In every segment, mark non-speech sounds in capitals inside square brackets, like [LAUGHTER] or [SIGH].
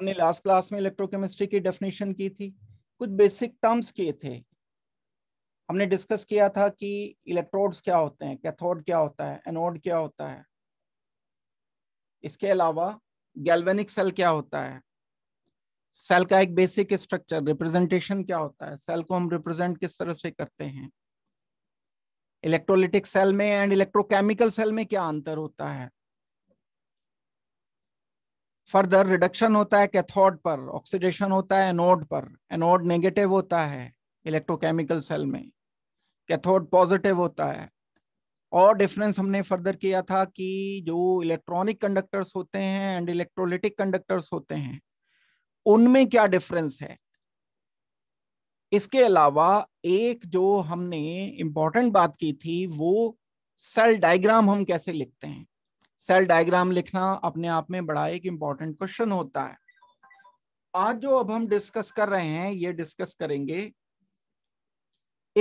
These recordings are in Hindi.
हमने लास्ट क्लास में इलेक्ट्रोकेमिस्ट्री की डेफिनेशन की थी कुछ बेसिक टर्म्स किए थे हमने डिस्कस किया था कि इलेक्ट्रोड्स क्या होते हैं कैथोड क्या होता है एनोड क्या होता है इसके अलावा गैल्वेनिक सेल क्या होता है सेल का एक बेसिक स्ट्रक्चर रिप्रेजेंटेशन क्या होता है सेल को हम रिप्रेजेंट किस तरह से करते हैं इलेक्ट्रोलिटिक सेल में एंड इलेक्ट्रोकेमिकल सेल में क्या अंतर होता है फर्दर रिडक्शन होता है कैथोड पर ऑक्सीडेशन होता है एनोड पर एनोड नेगेटिव होता है इलेक्ट्रोकेमिकल सेल में कैथोड पॉजिटिव होता है और डिफरेंस हमने फर्दर किया था कि जो इलेक्ट्रॉनिक कंडक्टर्स होते हैं एंड इलेक्ट्रोलिटिक कंडक्टर्स होते हैं उनमें क्या डिफरेंस है इसके अलावा एक जो हमने इम्पोर्टेंट बात की थी वो सेल डायग्राम हम कैसे लिखते हैं सेल डायग्राम लिखना अपने आप में बड़ा एक इंपॉर्टेंट क्वेश्चन होता है आज जो अब हम डिस्कस कर रहे हैं ये डिस्कस करेंगे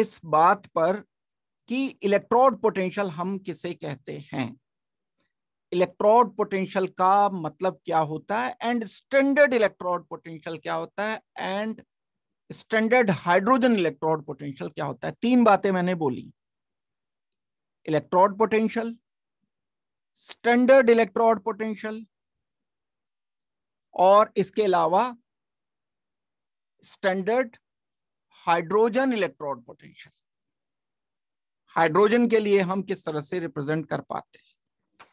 इस बात पर कि इलेक्ट्रोड पोटेंशियल हम किसे कहते हैं इलेक्ट्रोड पोटेंशियल का मतलब क्या होता है एंड स्टैंडर्ड इलेक्ट्रोड पोटेंशियल क्या होता है and standard hydrogen electrode potential क्या होता है तीन बातें मैंने बोली electrode potential standard electrode potential और इसके अलावा standard hydrogen electrode potential hydrogen के लिए हम किस तरह से रिप्रेजेंट कर पाते हैं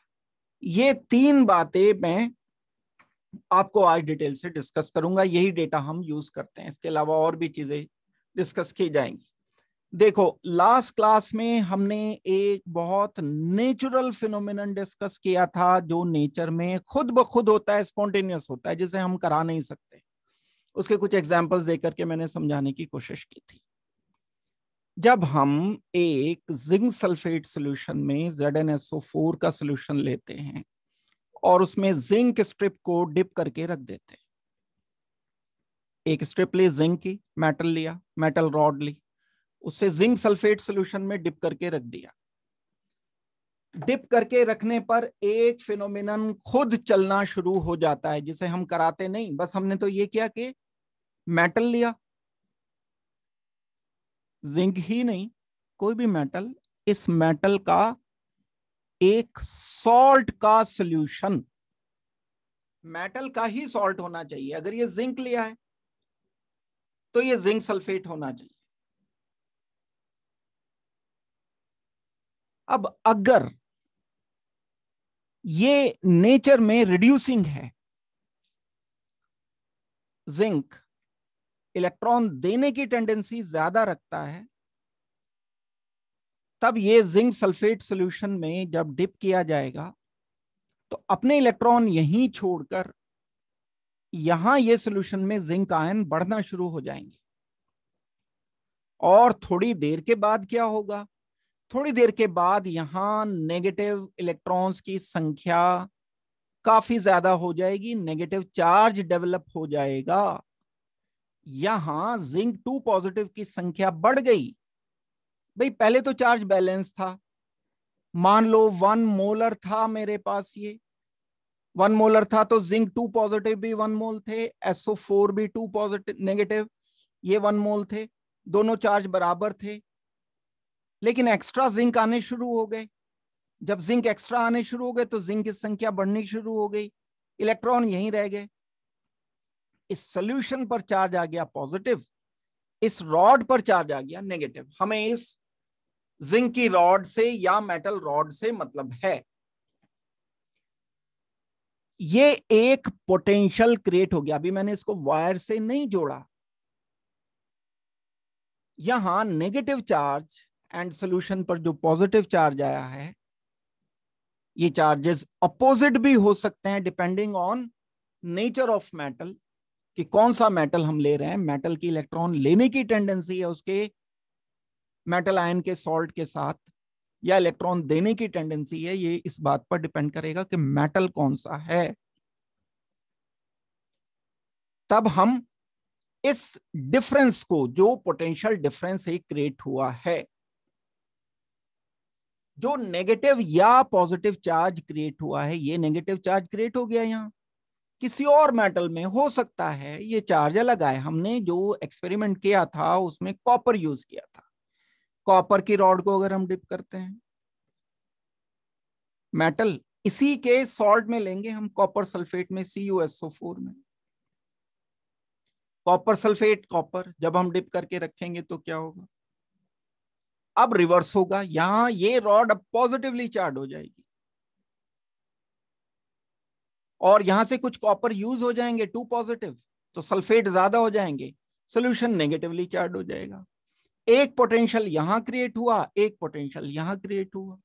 ये तीन बातें मैं आपको आज डिटेल से डिस्कस करूंगा यही डेटा हम यूज करते हैं इसके अलावा और भी चीजें डिस्कस की जाएंगी देखो लास्ट क्लास में हमने एक बहुत नेचुरल फिनोमिन डिस्कस किया था जो नेचर में खुद ब खुद होता है स्पॉन्टेनियस होता है जिसे हम करा नहीं सकते उसके कुछ एग्जाम्पल्स देकर के मैंने समझाने की कोशिश की थी जब हम एक जिंक सल्फेट सोल्यूशन में ZnSO4 का सोल्यूशन लेते हैं और उसमें जिंक स्ट्रिप को डिप करके रख देते हैं एक स्ट्रिप ली जिंक की मेटल लिया मेटल रॉड ली उससे जिंक सल्फेट सोल्यूशन में डिप करके रख दिया डिप करके रखने पर एक फिनोमिनन खुद चलना शुरू हो जाता है जिसे हम कराते नहीं बस हमने तो ये किया कि मेटल लिया जिंक ही नहीं कोई भी मेटल इस मेटल का एक सॉल्ट का सोल्यूशन मेटल का ही सॉल्ट होना चाहिए अगर ये जिंक लिया है तो ये जिंक सल्फेट होना चाहिए अब अगर ये नेचर में रिड्यूसिंग है जिंक इलेक्ट्रॉन देने की टेंडेंसी ज्यादा रखता है तब ये जिंक सल्फेट सॉल्यूशन में जब डिप किया जाएगा तो अपने इलेक्ट्रॉन यहीं छोड़कर यहां ये सॉल्यूशन में जिंक आयन बढ़ना शुरू हो जाएंगे और थोड़ी देर के बाद क्या होगा थोड़ी देर के बाद यहाँ नेगेटिव इलेक्ट्रॉन्स की संख्या काफी ज्यादा हो जाएगी नेगेटिव चार्ज डेवलप हो जाएगा यहां जिंक टू पॉजिटिव की संख्या बढ़ गई भाई पहले तो चार्ज बैलेंस था मान लो वन मोलर था मेरे पास ये वन मोलर था तो जिंक टू पॉजिटिव भी वन मोल थे एसओ फोर भी टू पॉजिटिव नेगेटिव ये वन मोल थे दोनों चार्ज बराबर थे लेकिन एक्स्ट्रा जिंक आने शुरू हो गए जब जिंक एक्स्ट्रा आने शुरू हो गए तो जिंक की संख्या बढ़नी शुरू हो गई इलेक्ट्रॉन यहीं रह गए इस सोल्यूशन पर चार्ज आ गया पॉजिटिव इस रॉड पर चार्ज आ गया नेगेटिव हमें इस जिंक की रॉड से या मेटल रॉड से मतलब है ये एक पोटेंशियल क्रिएट हो गया अभी मैंने इसको वायर से नहीं जोड़ा यहां नेगेटिव चार्ज एंड सोल्यूशन पर जो पॉजिटिव चार्ज आया है ये चार्जेस अपोजिट भी हो सकते हैं depending on nature of metal कि कौन सा मेटल हम ले रहे हैं मेटल की इलेक्ट्रॉन लेने की टेंडेंसी है उसके मेटल आयन के सॉल्ट के साथ या इलेक्ट्रॉन देने की टेंडेंसी है ये इस बात पर डिपेंड करेगा कि मेटल कौन सा है तब हम इस डिफरेंस को जो पोटेंशियल डिफरेंस ही क्रिएट हुआ है जो नेगेटिव या पॉजिटिव चार्ज क्रिएट हुआ है ये नेगेटिव चार्ज क्रिएट हो गया यहाँ किसी और मेटल में हो सकता है ये चार्ज अलग आए हमने जो एक्सपेरिमेंट किया था उसमें कॉपर यूज किया था कॉपर की रॉड को अगर हम डिप करते हैं मेटल इसी के सॉल्ट में लेंगे हम कॉपर सल्फेट में सी फोर में कॉपर सल्फेट कॉपर जब हम डिप करके रखेंगे तो क्या होगा अब रिवर्स होगा यहां ये रॉड अब पॉजिटिवली चार्ज हो जाएगी और यहां से कुछ कॉपर यूज हो जाएंगे टू पॉजिटिव तो सल्फेट ज्यादा हो जाएंगे सोल्यूशन नेगेटिवली चार्ज हो जाएगा एक पोटेंशियल यहां क्रिएट हुआ एक पोटेंशियल यहां क्रिएट हुआ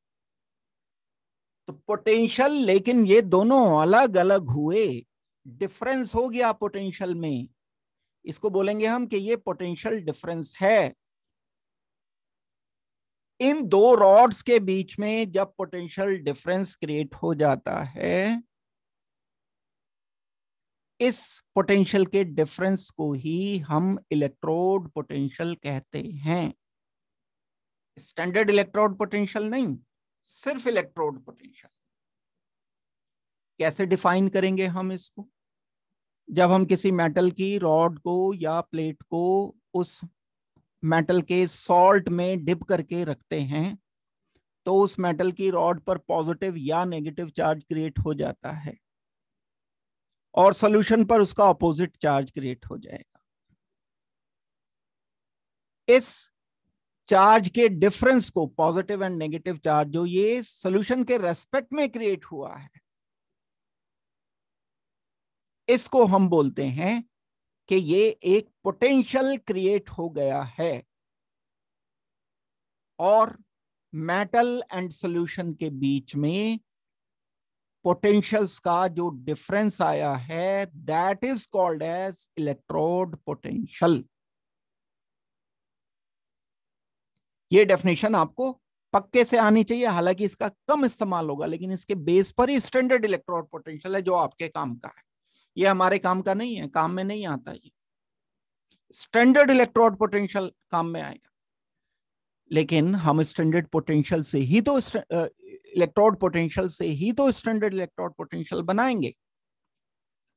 तो पोटेंशियल लेकिन ये दोनों अलग अलग हुए डिफरेंस हो गया पोटेंशियल में इसको बोलेंगे हम कि ये पोटेंशियल डिफरेंस है इन दो रॉड्स के बीच में जब पोटेंशियल डिफरेंस क्रिएट हो जाता है इस पोटेंशियल के डिफरेंस को ही हम इलेक्ट्रोड पोटेंशियल कहते हैं स्टैंडर्ड इलेक्ट्रोड पोटेंशियल नहीं सिर्फ इलेक्ट्रोड पोटेंशियल कैसे डिफाइन करेंगे हम इसको जब हम किसी मेटल की रॉड को या प्लेट को उस मेटल के सॉल्ट में डिप करके रखते हैं तो उस मेटल की रॉड पर पॉजिटिव या नेगेटिव चार्ज क्रिएट हो जाता है और सोल्यूशन पर उसका अपोजिट चार्ज क्रिएट हो जाएगा इस चार्ज के डिफरेंस को पॉजिटिव एंड नेगेटिव चार्ज जो ये सोल्यूशन के रेस्पेक्ट में क्रिएट हुआ है इसको हम बोलते हैं कि ये एक पोटेंशियल क्रिएट हो गया है और मेटल एंड सॉल्यूशन के बीच में पोटेंशियल्स का जो डिफरेंस आया है that is called as electrode potential ये डेफिनेशन आपको पक्के से आनी चाहिए हालांकि इसका कम इस्तेमाल होगा लेकिन इसके बेस पर ही स्टैंडर्ड इलेक्ट्रोड पोटेंशियल है जो आपके काम का है ये हमारे काम का नहीं है काम में नहीं आता ये स्टैंडर्ड इलेक्ट्रोड पोटेंशियल काम में आएगा लेकिन हम स्टैंडर्ड पोटेंशियल से ही तो इलेक्ट्रोड पोटेंशियल से ही तो स्टैंडर्ड इलेक्ट्रोड पोटेंशियल बनाएंगे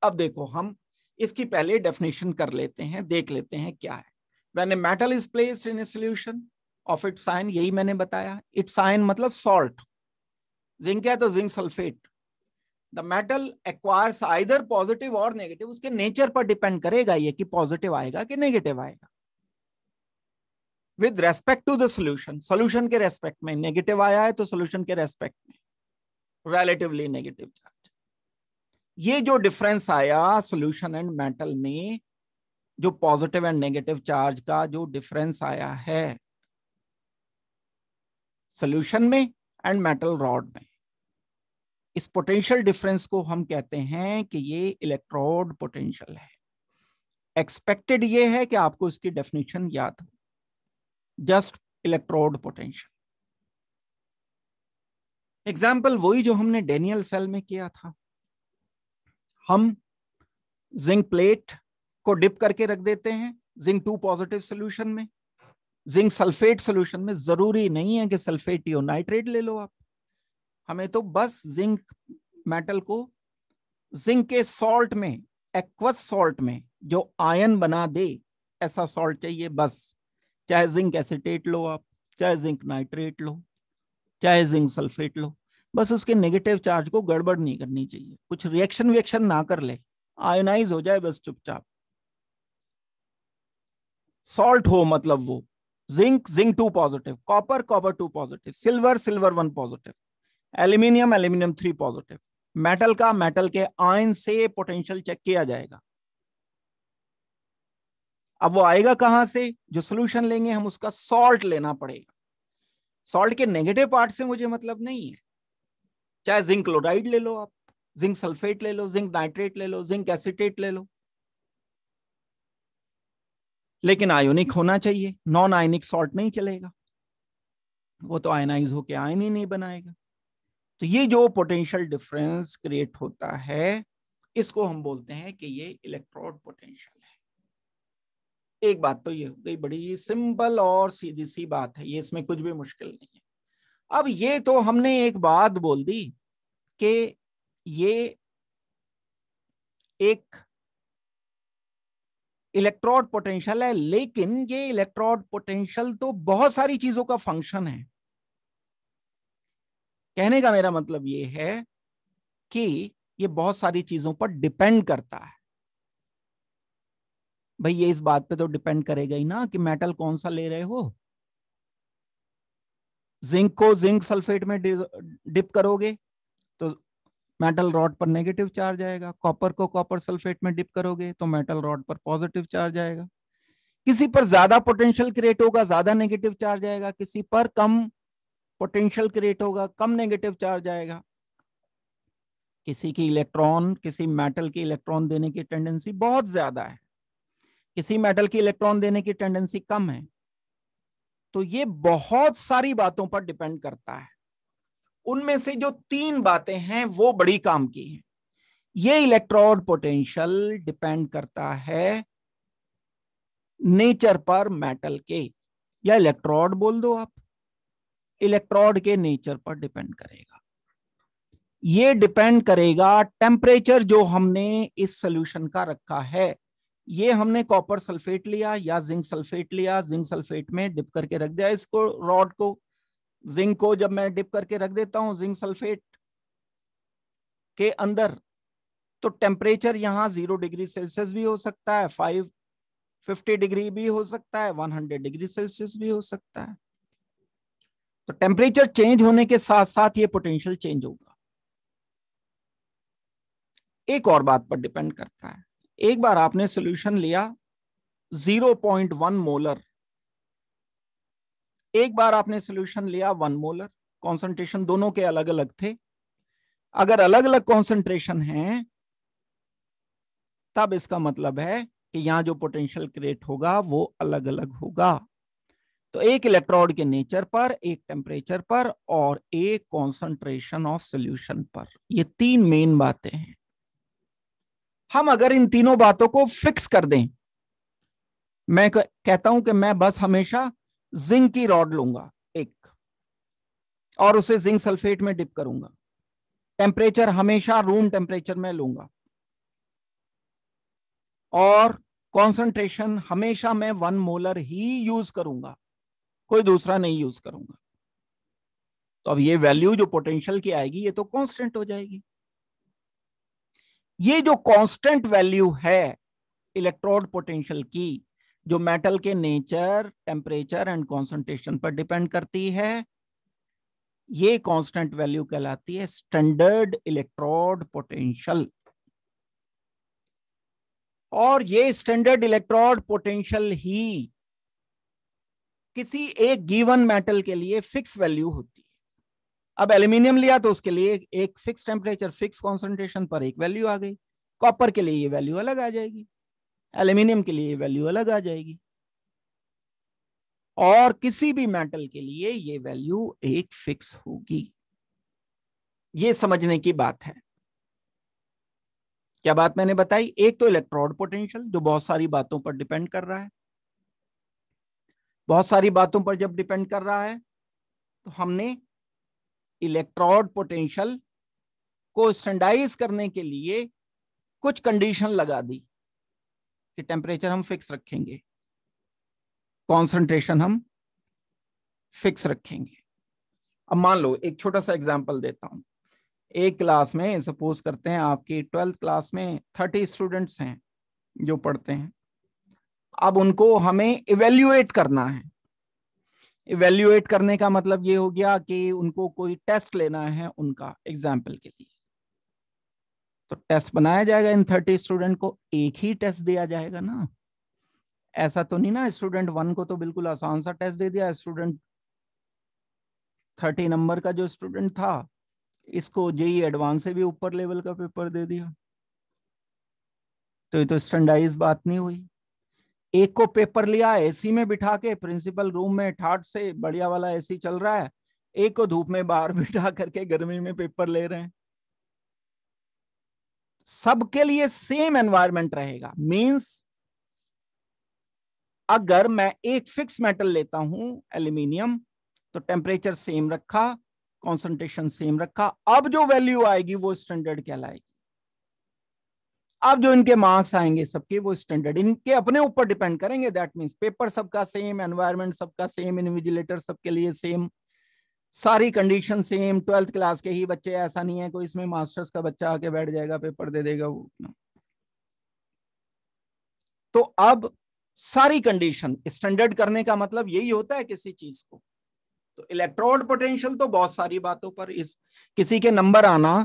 अब देखो हम इसकी पहले डेफिनेशन कर लेते हैं देख लेते हैं क्या है when a metal is placed in a solution of its ion यही मैंने बताया इट साइन मतलब सॉल्ट जिंक है तो zinc sulphate the metal acquires either positive और नेगेटिव उसके नेचर पर डिपेंड करेगा ये कि पॉजिटिव आएगा कि नेगेटिव आएगा with respect to the solution solution के रेस्पेक्ट में नेगेटिव आया है तो सोल्यूशन के रेस्पेक्ट में रिलेटिवली नेगेटिव चार्ज ये जो डिफरेंस आया सोल्यूशन एंड मेटल में जो पॉजिटिव एंड नेगेटिव चार्ज का जो डिफरेंस आया है सोल्यूशन में एंड मेटल रॉड में इस पोटेंशियल डिफरेंस को हम कहते हैं कि ये इलेक्ट्रोड पोटेंशियल है एक्सपेक्टेड ये है कि आपको इसकी डेफिनेशन याद हो जस्ट इलेक्ट्रोड पोटेंशियल एग्जाम्पल वही जो हमने डेनियल सेल में किया था हम जिंक प्लेट को डिप करके रख देते हैं जिंक टू पॉजिटिव सोल्यूशन में जिंक सल्फेट सोल्यूशन में जरूरी नहीं है कि सल्फेट यो नाइट्रेट ले लो आप हमें तो बस जिंक मेटल को जिंक के सॉल्ट में एक्वस सॉल्ट में जो आयन बना दे ऐसा सॉल्ट चाहिए बस चाहे जिंक एसिटेट लो आप चाहे जिंक नाइट्रेट लो चाहे जिंक सल्फेट लो बस उसके नेगेटिव चार्ज को गड़बड़ नहीं करनी चाहिए कुछ रिएक्शन विएक्शन ना कर ले आयोनाइज हो जाए बस चुपचाप सॉल्ट हो मतलब वो zinc zinc two positive copper copper two positive silver silver one positive aluminium aluminium three positive metal का मेटल के आयन से पोटेंशियल चेक किया जाएगा अब वो आएगा कहां से जो सोल्यूशन लेंगे हम उसका सॉल्ट लेना पड़ेगा सॉल्ट के नेगेटिव पार्ट से मुझे मतलब नहीं है चाहे जिंक क्लोराइड ले लो आप जिंक सल्फेट ले लो जिंक नाइट्रेट ले लो जिंक एसिटेट ले लो लेकिन आयोनिक होना चाहिए नॉन आयोनिक सॉल्ट नहीं चलेगा वो तो आयनाइज होके आयन ही नहीं बनाएगा तो ये जो पोटेंशियल डिफरेंस क्रिएट होता है इसको हम बोलते हैं कि ये इलेक्ट्रोड पोटेंशियल है एक बात तो ये हो गई बड़ी सिंपल और सीधी सी बात है ये इसमें कुछ भी मुश्किल नहीं है अब ये तो हमने एक बात बोल दी कि ये एक इलेक्ट्रोड पोटेंशियल है लेकिन ये इलेक्ट्रोड पोटेंशियल तो बहुत सारी चीजों का फंक्शन है कहने का मेरा मतलब ये है कि ये बहुत सारी चीजों पर डिपेंड करता है भाई ये इस बात पे तो डिपेंड करेगा ही ना कि मेटल कौन सा ले रहे हो जिंक को जिंक सल्फेट में डिप करोगे तो मेटल रॉड पर नेगेटिव चार्ज आएगा कॉपर को कॉपर सल्फेट में डिप करोगे तो मेटल रॉड पर पॉजिटिव चार्ज आएगा किसी पर ज्यादा पोटेंशियल क्रिएट होगा ज्यादा नेगेटिव चार्ज आएगा किसी पर कम पोटेंशियल क्रिएट होगा कम नेगेटिव चार्ज आएगा किसी की इलेक्ट्रॉन किसी मेटल की इलेक्ट्रॉन देने की टेंडेंसी बहुत ज्यादा है किसी मेटल की इलेक्ट्रॉन देने की टेंडेंसी कम है तो ये बहुत सारी बातों पर डिपेंड करता है उनमें से जो तीन बातें हैं वो बड़ी काम की हैं ये इलेक्ट्रॉन पोटेंशियल डिपेंड करता है नेचर पर मेटल के या इलेक्ट्रॉड बोल दो आप इलेक्ट्रोड के नेचर पर डिपेंड करेगा ये डिपेंड करेगा टेम्परेचर जो हमने इस सोल्यूशन का रखा है ये हमने कॉपर सल्फेट लिया या जिंक सल्फेट लिया जिंक सल्फेट में डिप करके रख दिया इसको रॉड को जिंक को जब मैं डिप करके रख देता हूं जिंक सल्फेट के अंदर तो टेम्परेचर यहाँ जीरो डिग्री सेल्सियस भी हो सकता है फाइव फिफ्टी डिग्री भी हो सकता है वन हंड्रेड डिग्री सेल्सियस भी हो सकता है तो टेम्परेचर चेंज होने के साथ साथ ये पोटेंशियल चेंज होगा एक और बात पर डिपेंड करता है एक बार आपने सोल्यूशन लिया 0.1 मोलर एक बार आपने सोल्यूशन लिया वन मोलर कॉन्सेंट्रेशन दोनों के अलग अलग थे अगर अलग अलग कॉन्सेंट्रेशन है तब इसका मतलब है कि यहां जो पोटेंशियल क्रिएट होगा वो अलग अलग होगा तो एक इलेक्ट्रोड के नेचर पर एक टेम्परेचर पर और एक कॉन्सेंट्रेशन ऑफ सोल्यूशन पर ये तीन मेन बातें हैं हम अगर इन तीनों बातों को फिक्स कर दें मैं कहता हूं कि मैं बस हमेशा जिंक की रॉड लूंगा एक और उसे जिंक सल्फेट में डिप करूंगा टेम्परेचर हमेशा रूम टेम्परेचर में लूंगा और कॉन्सेंट्रेशन हमेशा मैं वन मोलर ही यूज करूंगा कोई दूसरा नहीं यूज करूंगा तो अब ये वैल्यू जो पोटेंशियल की आएगी ये तो कांस्टेंट हो जाएगी ये जो कांस्टेंट वैल्यू है इलेक्ट्रोड पोटेंशियल की जो मेटल के नेचर टेम्परेचर एंड कॉन्सेंट्रेशन पर डिपेंड करती है ये कांस्टेंट वैल्यू कहलाती है स्टैंडर्ड इलेक्ट्रोड पोटेंशियल और ये स्टैंडर्ड इलेक्ट्रोड पोटेंशियल ही किसी एक गिवन मेटल के लिए फिक्स वैल्यू होती है अब एल्यूमिनियम लिया तो उसके लिए एक फिक्स टेम्परेचर फिक्स कॉन्सेंट्रेशन पर एक वैल्यू आ गई कॉपर के लिए ये वैल्यू अलग आ जाएगी एल्यूमिनियम के लिए ये वैल्यू अलग आ जाएगी और किसी भी मेटल के लिए ये वैल्यू एक फिक्स होगी ये समझने की बात है क्या बात मैंने बताई एक तो इलेक्ट्रॉड पोटेंशियल जो बहुत सारी बातों पर डिपेंड कर रहा है बहुत सारी बातों पर जब डिपेंड कर रहा है तो हमने इलेक्ट्रोड पोटेंशियल को स्टैंडाइज करने के लिए कुछ कंडीशन लगा दी कि टेम्परेचर हम फिक्स रखेंगे कॉन्सेंट्रेशन हम फिक्स रखेंगे अब मान लो एक छोटा सा एग्जाम्पल देता हूं एक क्लास में सपोज करते हैं आपकी ट्वेल्थ क्लास में थर्टी स्टूडेंट्स हैं जो पढ़ते हैं अब उनको हमें इवेल्युएट करना है इवेल्युएट करने का मतलब ये हो गया कि उनको कोई टेस्ट लेना है उनका एग्जाम्पल के लिए तो टेस्ट बनाया जाएगा इन थर्टी स्टूडेंट को एक ही टेस्ट दिया जाएगा ना ऐसा तो नहीं ना स्टूडेंट वन को तो बिल्कुल आसान सा टेस्ट दे दिया स्टूडेंट थर्टी नंबर का जो स्टूडेंट था इसको जेई एडवांस e से भी ऊपर लेवल का पेपर दे दिया तो ये तो स्टैंडाइज बात नहीं हुई एक को पेपर लिया एसी में बिठा के प्रिंसिपल रूम में ठाट से बढ़िया वाला एसी चल रहा है एक को धूप में बाहर [LAUGHS] बिठा करके गर्मी में पेपर ले रहे हैं सबके लिए सेम एनवायरमेंट रहेगा मींस अगर मैं एक फिक्स मेटल लेता हूं एल्यूमिनियम तो टेम्परेचर सेम रखा कॉन्सेंट्रेशन सेम रखा अब जो वैल्यू आएगी वो स्टैंडर्ड कहलाएगी अब जो इनके मार्क्स आएंगे सबके वो स्टैंडर्ड इनके अपने ऊपर डिपेंड करेंगे दैट मीन्स पेपर सबका सेम एनवायरमेंट सबका सेम इनविजिलेटर सबके लिए सेम सारी कंडीशन सेम ट्वेल्थ क्लास के ही बच्चे ऐसा नहीं है कोई इसमें मास्टर्स का बच्चा आके बैठ जाएगा पेपर दे देगा वो तो अब सारी कंडीशन स्टैंडर्ड करने का मतलब यही होता है किसी चीज को तो इलेक्ट्रोड पोटेंशियल तो बहुत सारी बातों पर इस किसी के नंबर आना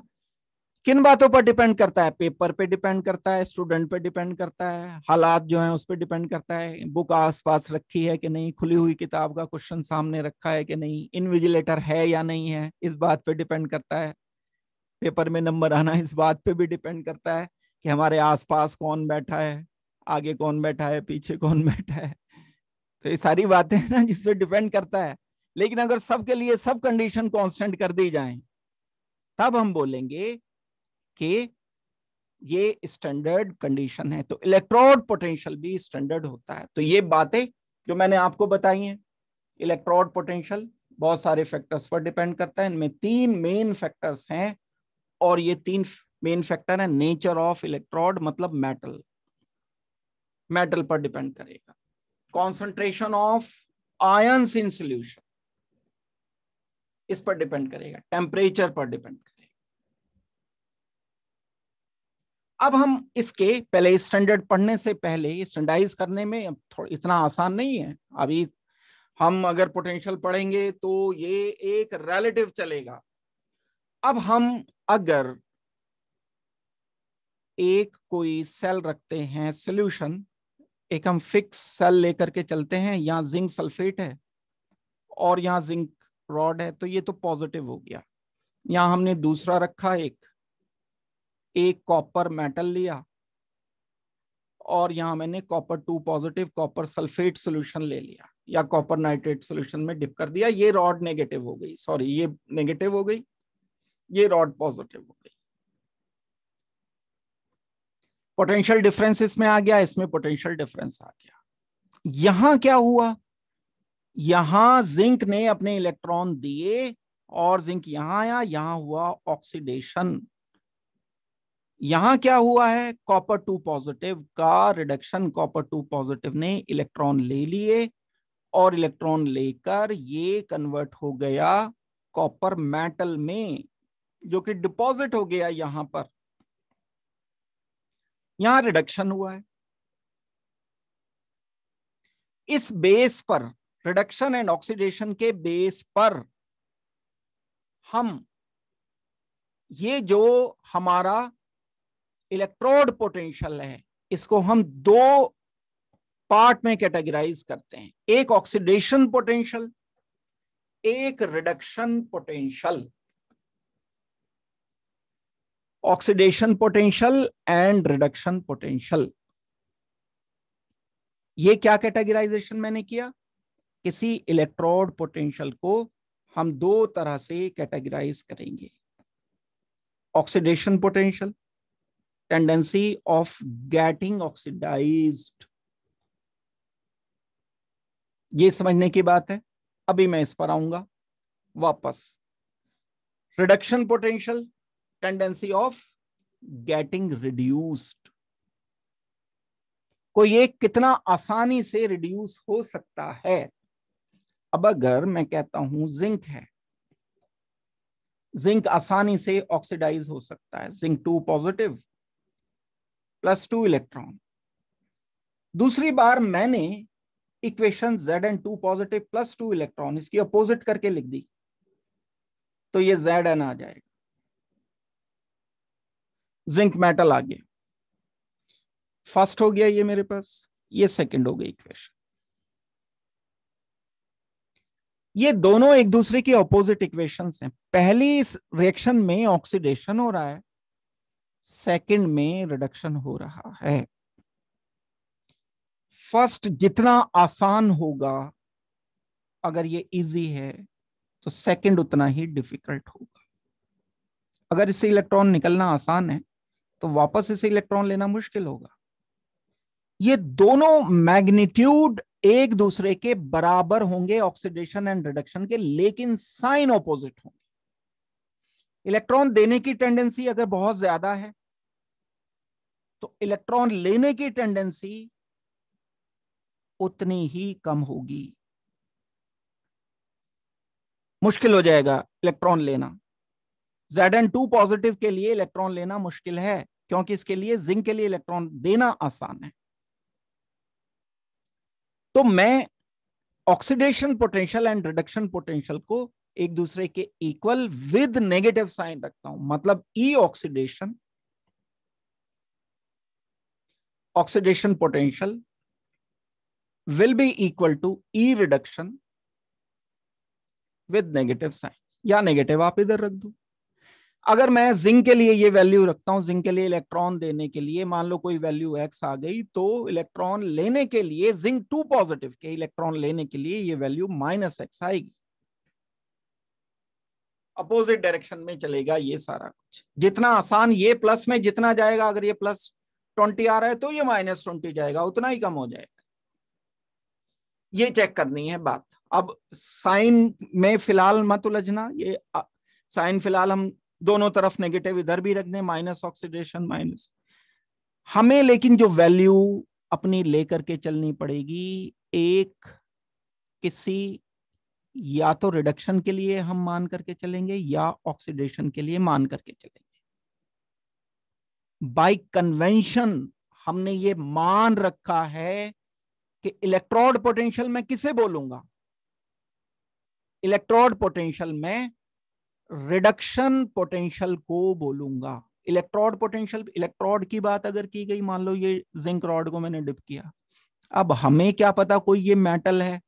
किन बातों पर डिपेंड करता है पेपर पे डिपेंड करता है स्टूडेंट पे डिपेंड करता है हालात जो है उस पर डिपेंड करता है बुक आसपास रखी है कि नहीं खुली हुई किताब का क्वेश्चन सामने रखा है कि नहीं इनविजिलेटर है या नहीं है इस बात पे डिपेंड करता है पेपर में नंबर आना इस बात पे भी डिपेंड करता है कि हमारे आसपास कौन बैठा है आगे कौन बैठा है पीछे कौन [LAUGHS] बैठा है तो ये सारी बातें ना जिस डिपेंड करता है लेकिन अगर सबके लिए सब कंडीशन कांस्टेंट कर दी जाए तब हम बोलेंगे कि ये स्टैंडर्ड कंडीशन है तो इलेक्ट्रोड पोटेंशियल भी स्टैंडर्ड होता है तो ये बातें जो मैंने आपको बताई हैं इलेक्ट्रोड पोटेंशियल बहुत सारे फैक्टर्स पर डिपेंड करता है इनमें तीन मेन फैक्टर्स हैं और ये तीन मेन फैक्टर है नेचर ऑफ इलेक्ट्रोड मतलब मेटल मेटल पर डिपेंड करेगा concentration of ions in solution इस पर डिपेंड करेगा टेम्परेचर पर डिपेंड करेगा अब हम इसके पहले स्टैंडर्ड पढ़ने से पहले स्टैंडाइज करने में इतना आसान नहीं है अभी हम अगर पोटेंशियल पढ़ेंगे तो ये एक रिलेटिव चलेगा अब हम अगर एक कोई सेल रखते हैं सोल्यूशन एक हम फिक्स सेल लेकर के चलते हैं यहां जिंक सल्फेट है और यहाँ जिंक रॉड है तो ये तो पॉजिटिव हो गया यहां हमने दूसरा रखा एक एक कॉपर मेटल लिया और यहां मैंने copper two positive copper sulphate solution ले लिया या कॉपर नाइट्रेट सोल्यूशन में डिप कर दिया ये रॉड नेगेटिव हो गई सॉरी ये नेगेटिव हो गई ये रॉड पॉजिटिव हो गई पोटेंशियल डिफरेंस इसमें आ गया इसमें पोटेंशियल डिफरेंस आ गया यहां क्या हुआ यहां जिंक ने अपने इलेक्ट्रॉन दिए और जिंक यहां आया यहां हुआ ऑक्सीडेशन यहां क्या हुआ है कॉपर टू पॉजिटिव का रिडक्शन कॉपर टू पॉजिटिव ने इलेक्ट्रॉन ले लिए और इलेक्ट्रॉन लेकर ये कन्वर्ट हो गया कॉपर मेटल में जो कि डिपॉजिट हो गया यहां पर यहां रिडक्शन हुआ है इस बेस पर रिडक्शन एंड ऑक्सीडेशन के बेस पर हम ये जो हमारा इलेक्ट्रोड पोटेंशियल है इसको हम दो पार्ट में कैटेगराइज करते हैं एक ऑक्सीडेशन पोटेंशियल एक reduction potential oxidation potential and reduction potential ये क्या कैटेगराइजेशन मैंने किया किसी इलेक्ट्रोड पोटेंशियल को हम दो तरह से कैटेगराइज करेंगे oxidation potential tendency of getting oxidized ये समझने की बात है अभी मैं इस पर आऊंगा वापस reduction potential tendency of getting reduced को ये कितना आसानी से रिड्यूस हो सकता है अब अगर मैं कहता हूं जिंक है जिंक आसानी से ऑक्सीडाइज हो सकता है zinc two positive plus two electron दूसरी बार मैंने equation Z N two positive plus two electron इसकी अपोजिट करके लिख दी तो ये जेड एन आ जाएगा जिंक मेटल आ गया फर्स्ट हो गया ये मेरे पास ये सेकंड हो गई इक्वेशन ये दोनों एक दूसरे की अपोजिट इक्वेशंस हैं पहली इस रिएक्शन में ऑक्सीडेशन हो रहा है सेकंड में रिडक्शन हो रहा है फर्स्ट जितना आसान होगा अगर ये इजी है तो सेकंड उतना ही डिफिकल्ट होगा अगर इससे इलेक्ट्रॉन निकलना आसान है तो वापस इसे इलेक्ट्रॉन लेना मुश्किल होगा ये दोनों मैग्नीट्यूड एक दूसरे के बराबर होंगे ऑक्सीडेशन एंड रिडक्शन के लेकिन साइन ऑपोजिट होंगे इलेक्ट्रॉन देने की टेंडेंसी अगर बहुत ज्यादा है तो इलेक्ट्रॉन लेने की टेंडेंसी उतनी ही कम होगी मुश्किल हो जाएगा इलेक्ट्रॉन लेना जेड एन टू पॉजिटिव के लिए इलेक्ट्रॉन लेना मुश्किल है क्योंकि इसके लिए जिंक के लिए इलेक्ट्रॉन देना आसान है तो मैं oxidation potential and reduction potential को एक दूसरे के इक्वल विद नेगेटिव साइन रखता हूं मतलब E e oxidation oxidation potential will be equal to E reduction with negative sign या नेगेटिव आप इधर रख दो अगर मैं जिंक के लिए ये वैल्यू रखता हूं जिंक के लिए इलेक्ट्रॉन देने के लिए मान लो कोई वैल्यू एक्स आ गई तो इलेक्ट्रॉन लेने के लिए जिंक टू पॉजिटिव के इलेक्ट्रॉन लेने के लिए ये वैल्यू माइनस एक्स आएगी अपोजिट डायरेक्शन में चलेगा ये सारा कुछ जितना आसान ये प्लस में जितना जाएगा अगर ये प्लस ट्वेंटी आ रहा है तो ये माइनस ट्वेंटी जाएगा उतना ही कम हो जाएगा ये चेक करनी है बात अब साइन में फिलहाल मत उलझना ये साइन फिलहाल हम दोनों तरफ नेगेटिव इधर भी रख दें माइनस ऑक्सीडेशन माइनस हमें लेकिन जो वैल्यू अपनी लेकर के चलनी पड़ेगी एक किसी या तो रिडक्शन के लिए हम मान करके चलेंगे या ऑक्सीडेशन के लिए मान करके चलेंगे बाय कन्वेंशन हमने ये मान रखा है कि इलेक्ट्रोड पोटेंशियल मैं किसे बोलूंगा इलेक्ट्रोड पोटेंशियल में रिडक्शन पोटेंशियल को बोलूंगा इलेक्ट्रोड पोटेंशियल इलेक्ट्रोड की बात अगर की गई मान लो ये जिंक रॉड को मैंने डिप किया अब हमें क्या पता कोई ये मेटल है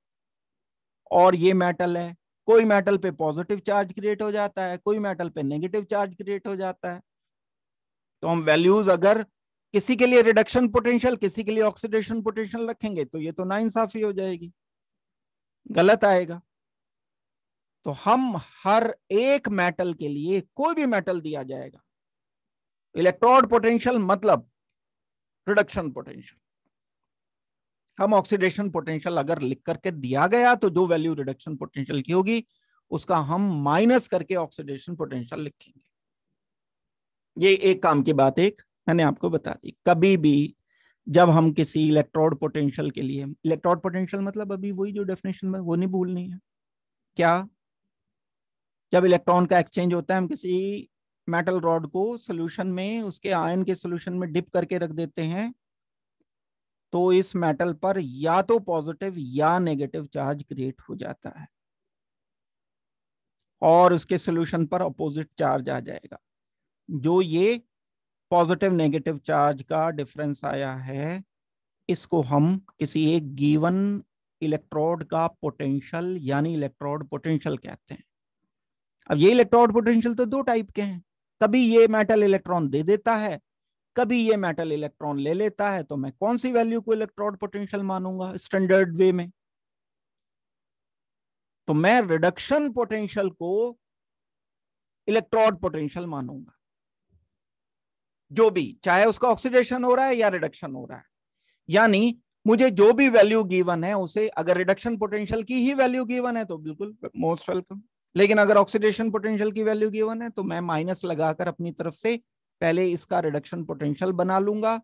और ये मेटल है कोई मेटल पे पॉजिटिव चार्ज क्रिएट हो जाता है कोई मेटल पे नेगेटिव चार्ज क्रिएट हो जाता है तो हम वैल्यूज अगर किसी के लिए रिडक्शन पोटेंशियल किसी के लिए ऑक्सीडेशन पोटेंशियल रखेंगे तो ये तो इंसाफी हो जाएगी गलत आएगा तो हम हर एक मेटल के लिए कोई भी मेटल दिया जाएगा इलेक्ट्रोड पोटेंशियल मतलब रिडक्शन पोटेंशियल हम ऑक्सीडेशन पोटेंशियल अगर लिख करके दिया गया तो जो वैल्यू रिडक्शन पोटेंशियल की होगी उसका हम माइनस करके ऑक्सीडेशन पोटेंशियल लिखेंगे ये एक काम की बात एक मैंने आपको बता दी कभी भी जब हम किसी इलेक्ट्रोड पोटेंशियल के लिए इलेक्ट्रोड पोटेंशियल मतलब अभी वही जो डेफिनेशन में वो नहीं भूलनी है क्या जब इलेक्ट्रॉन का एक्सचेंज होता है हम किसी मेटल रॉड को सोल्यूशन में उसके आयन के सोल्यूशन में डिप करके रख देते हैं तो इस मेटल पर या तो पॉजिटिव या नेगेटिव चार्ज क्रिएट हो जाता है और उसके सोल्यूशन पर अपोजिट चार्ज आ जाएगा जो ये पॉजिटिव नेगेटिव चार्ज का डिफरेंस आया है इसको हम किसी एक गिवन इलेक्ट्रोड का पोटेंशियल यानी इलेक्ट्रोड पोटेंशियल कहते हैं अब ये इलेक्ट्रोड पोटेंशियल तो दो टाइप के हैं कभी ये मेटल इलेक्ट्रॉन दे देता है कभी ये मेटल इलेक्ट्रॉन ले लेता है तो मैं कौन सी वैल्यू को इलेक्ट्रोड पोटेंशियल मानूंगा स्टैंडर्ड वे में तो मैं रिडक्शन पोटेंशियल को इलेक्ट्रोड पोटेंशियल मानूंगा जो भी चाहे उसका ऑक्सीडेशन हो रहा है या रिडक्शन हो रहा है यानी मुझे जो भी वैल्यू गिवन है उसे अगर रिडक्शन पोटेंशियल की ही वैल्यू गिवन है तो बिल्कुल मोस्ट वेलकम लेकिन अगर ऑक्सीडेशन पोटेंशियल की वैल्यू गिवन है तो मैं माइनस लगाकर अपनी तरफ से पहले इसका रिडक्शन पोटेंशियल बना लूंगा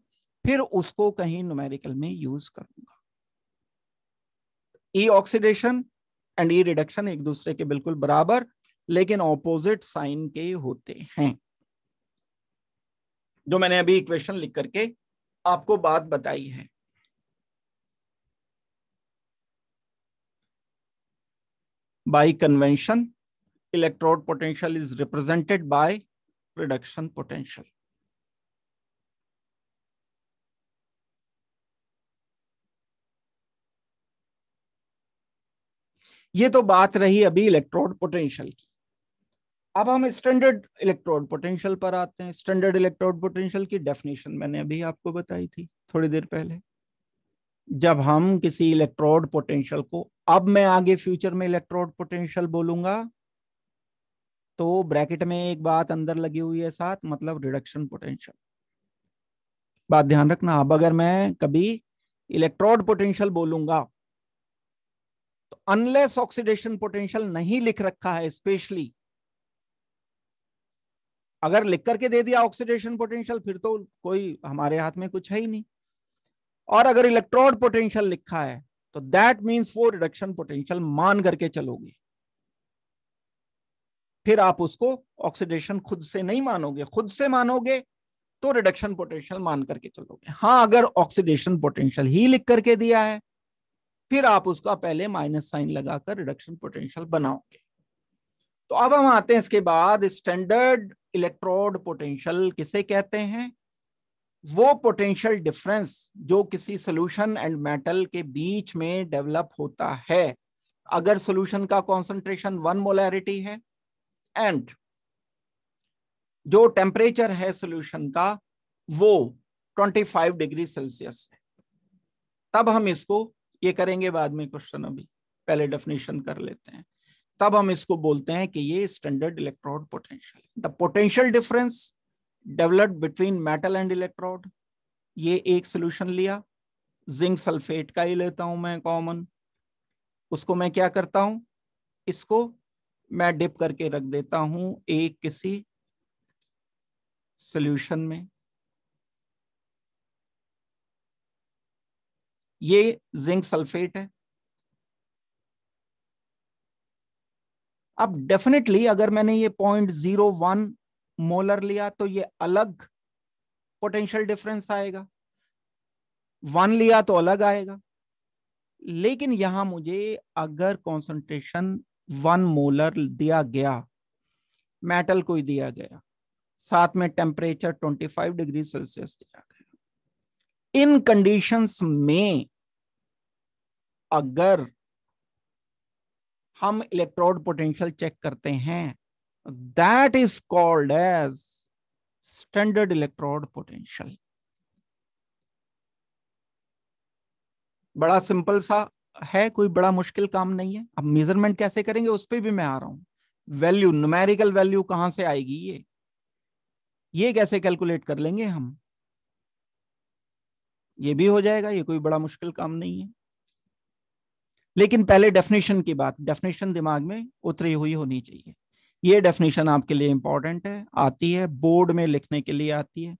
फिर उसको कहीं न्यूमेरिकल में यूज करूंगा E oxidation and E reduction एक दूसरे के बिल्कुल बराबर लेकिन ऑपोजिट साइन के होते हैं जो मैंने अभी इक्वेशन लिख करके आपको बात बताई है by convention electrode potential is represented by reduction potential ये तो बात रही अभी इलेक्ट्रोड पोटेंशियल की अब हम स्टैंडर्ड इलेक्ट्रोड पोटेंशियल पर आते हैं स्टैंडर्ड इलेक्ट्रोड पोटेंशियल की डेफिनेशन मैंने अभी आपको बताई थी थोड़ी देर पहले जब हम किसी इलेक्ट्रोड पोटेंशियल को अब मैं आगे फ्यूचर में इलेक्ट्रोड पोटेंशियल बोलूंगा तो ब्रैकेट में एक बात अंदर लगी हुई है साथ मतलब रिडक्शन पोटेंशियल बात ध्यान रखना अब अगर मैं कभी इलेक्ट्रोड पोटेंशियल बोलूंगा तो अनलेस ऑक्सीडेशन पोटेंशियल नहीं लिख रखा है स्पेशली अगर लिख करके दे दिया ऑक्सीडेशन पोटेंशियल फिर तो कोई हमारे हाथ में कुछ है ही नहीं और अगर इलेक्ट्रोड पोटेंशियल लिखा है तो that means for reduction potential मान करके चलोगे फिर आप उसको ऑक्सीडेशन खुद से नहीं मानोगे खुद से मानोगे तो रिडक्शन पोटेंशियल मान करके चलोगे हाँ अगर ऑक्सीडेशन पोटेंशियल ही लिख करके दिया है फिर आप उसका पहले माइनस साइन लगाकर रिडक्शन पोटेंशियल बनाओगे तो अब हम आते हैं इसके बाद स्टैंडर्ड इलेक्ट्रोड पोटेंशियल किसे कहते हैं वो पोटेंशियल डिफरेंस जो किसी सोल्यूशन एंड मेटल के बीच में डेवलप होता है अगर सोल्यूशन का कॉन्सेंट्रेशन वन मोलैरिटी है एंड जो टेम्परेचर है सोल्यूशन का वो 25 डिग्री सेल्सियस है तब हम इसको ये करेंगे बाद में क्वेश्चन अभी पहले डेफिनेशन कर लेते हैं तब हम इसको बोलते हैं कि ये standard electrode potential the potential difference developed between metal and electrode ये एक सोल्यूशन लिया जिंक सल्फेट का ही लेता हूं मैं कॉमन उसको मैं क्या करता हूं इसको मैं डिप करके रख देता हूं एक किसी सोल्यूशन में ये जिंक सल्फेट है अब डेफिनेटली अगर मैंने ये पॉइंट जीरो वन मोलर लिया तो ये अलग पोटेंशियल डिफरेंस आएगा वन लिया तो अलग आएगा लेकिन यहां मुझे अगर कॉन्सेंट्रेशन वन मोलर दिया गया मेटल को ही दिया गया साथ में टेम्परेचर 25 डिग्री सेल्सियस दिया गया इन कंडीशंस में अगर हम इलेक्ट्रोड पोटेंशियल चेक करते हैं that is called as standard electrode potential बड़ा सिंपल सा है कोई बड़ा मुश्किल काम नहीं है अब मेजरमेंट कैसे करेंगे उस पर भी मैं आ रहा हूं वैल्यू न्यूमेरिकल वैल्यू कहां से आएगी ये ये कैसे कैलकुलेट कर लेंगे हम ये भी हो जाएगा ये कोई बड़ा मुश्किल काम नहीं है लेकिन पहले डेफिनेशन की बात डेफिनेशन दिमाग में उतरी हुई होनी चाहिए ये डेफिनेशन आपके लिए इंपॉर्टेंट है आती है बोर्ड में लिखने के लिए आती है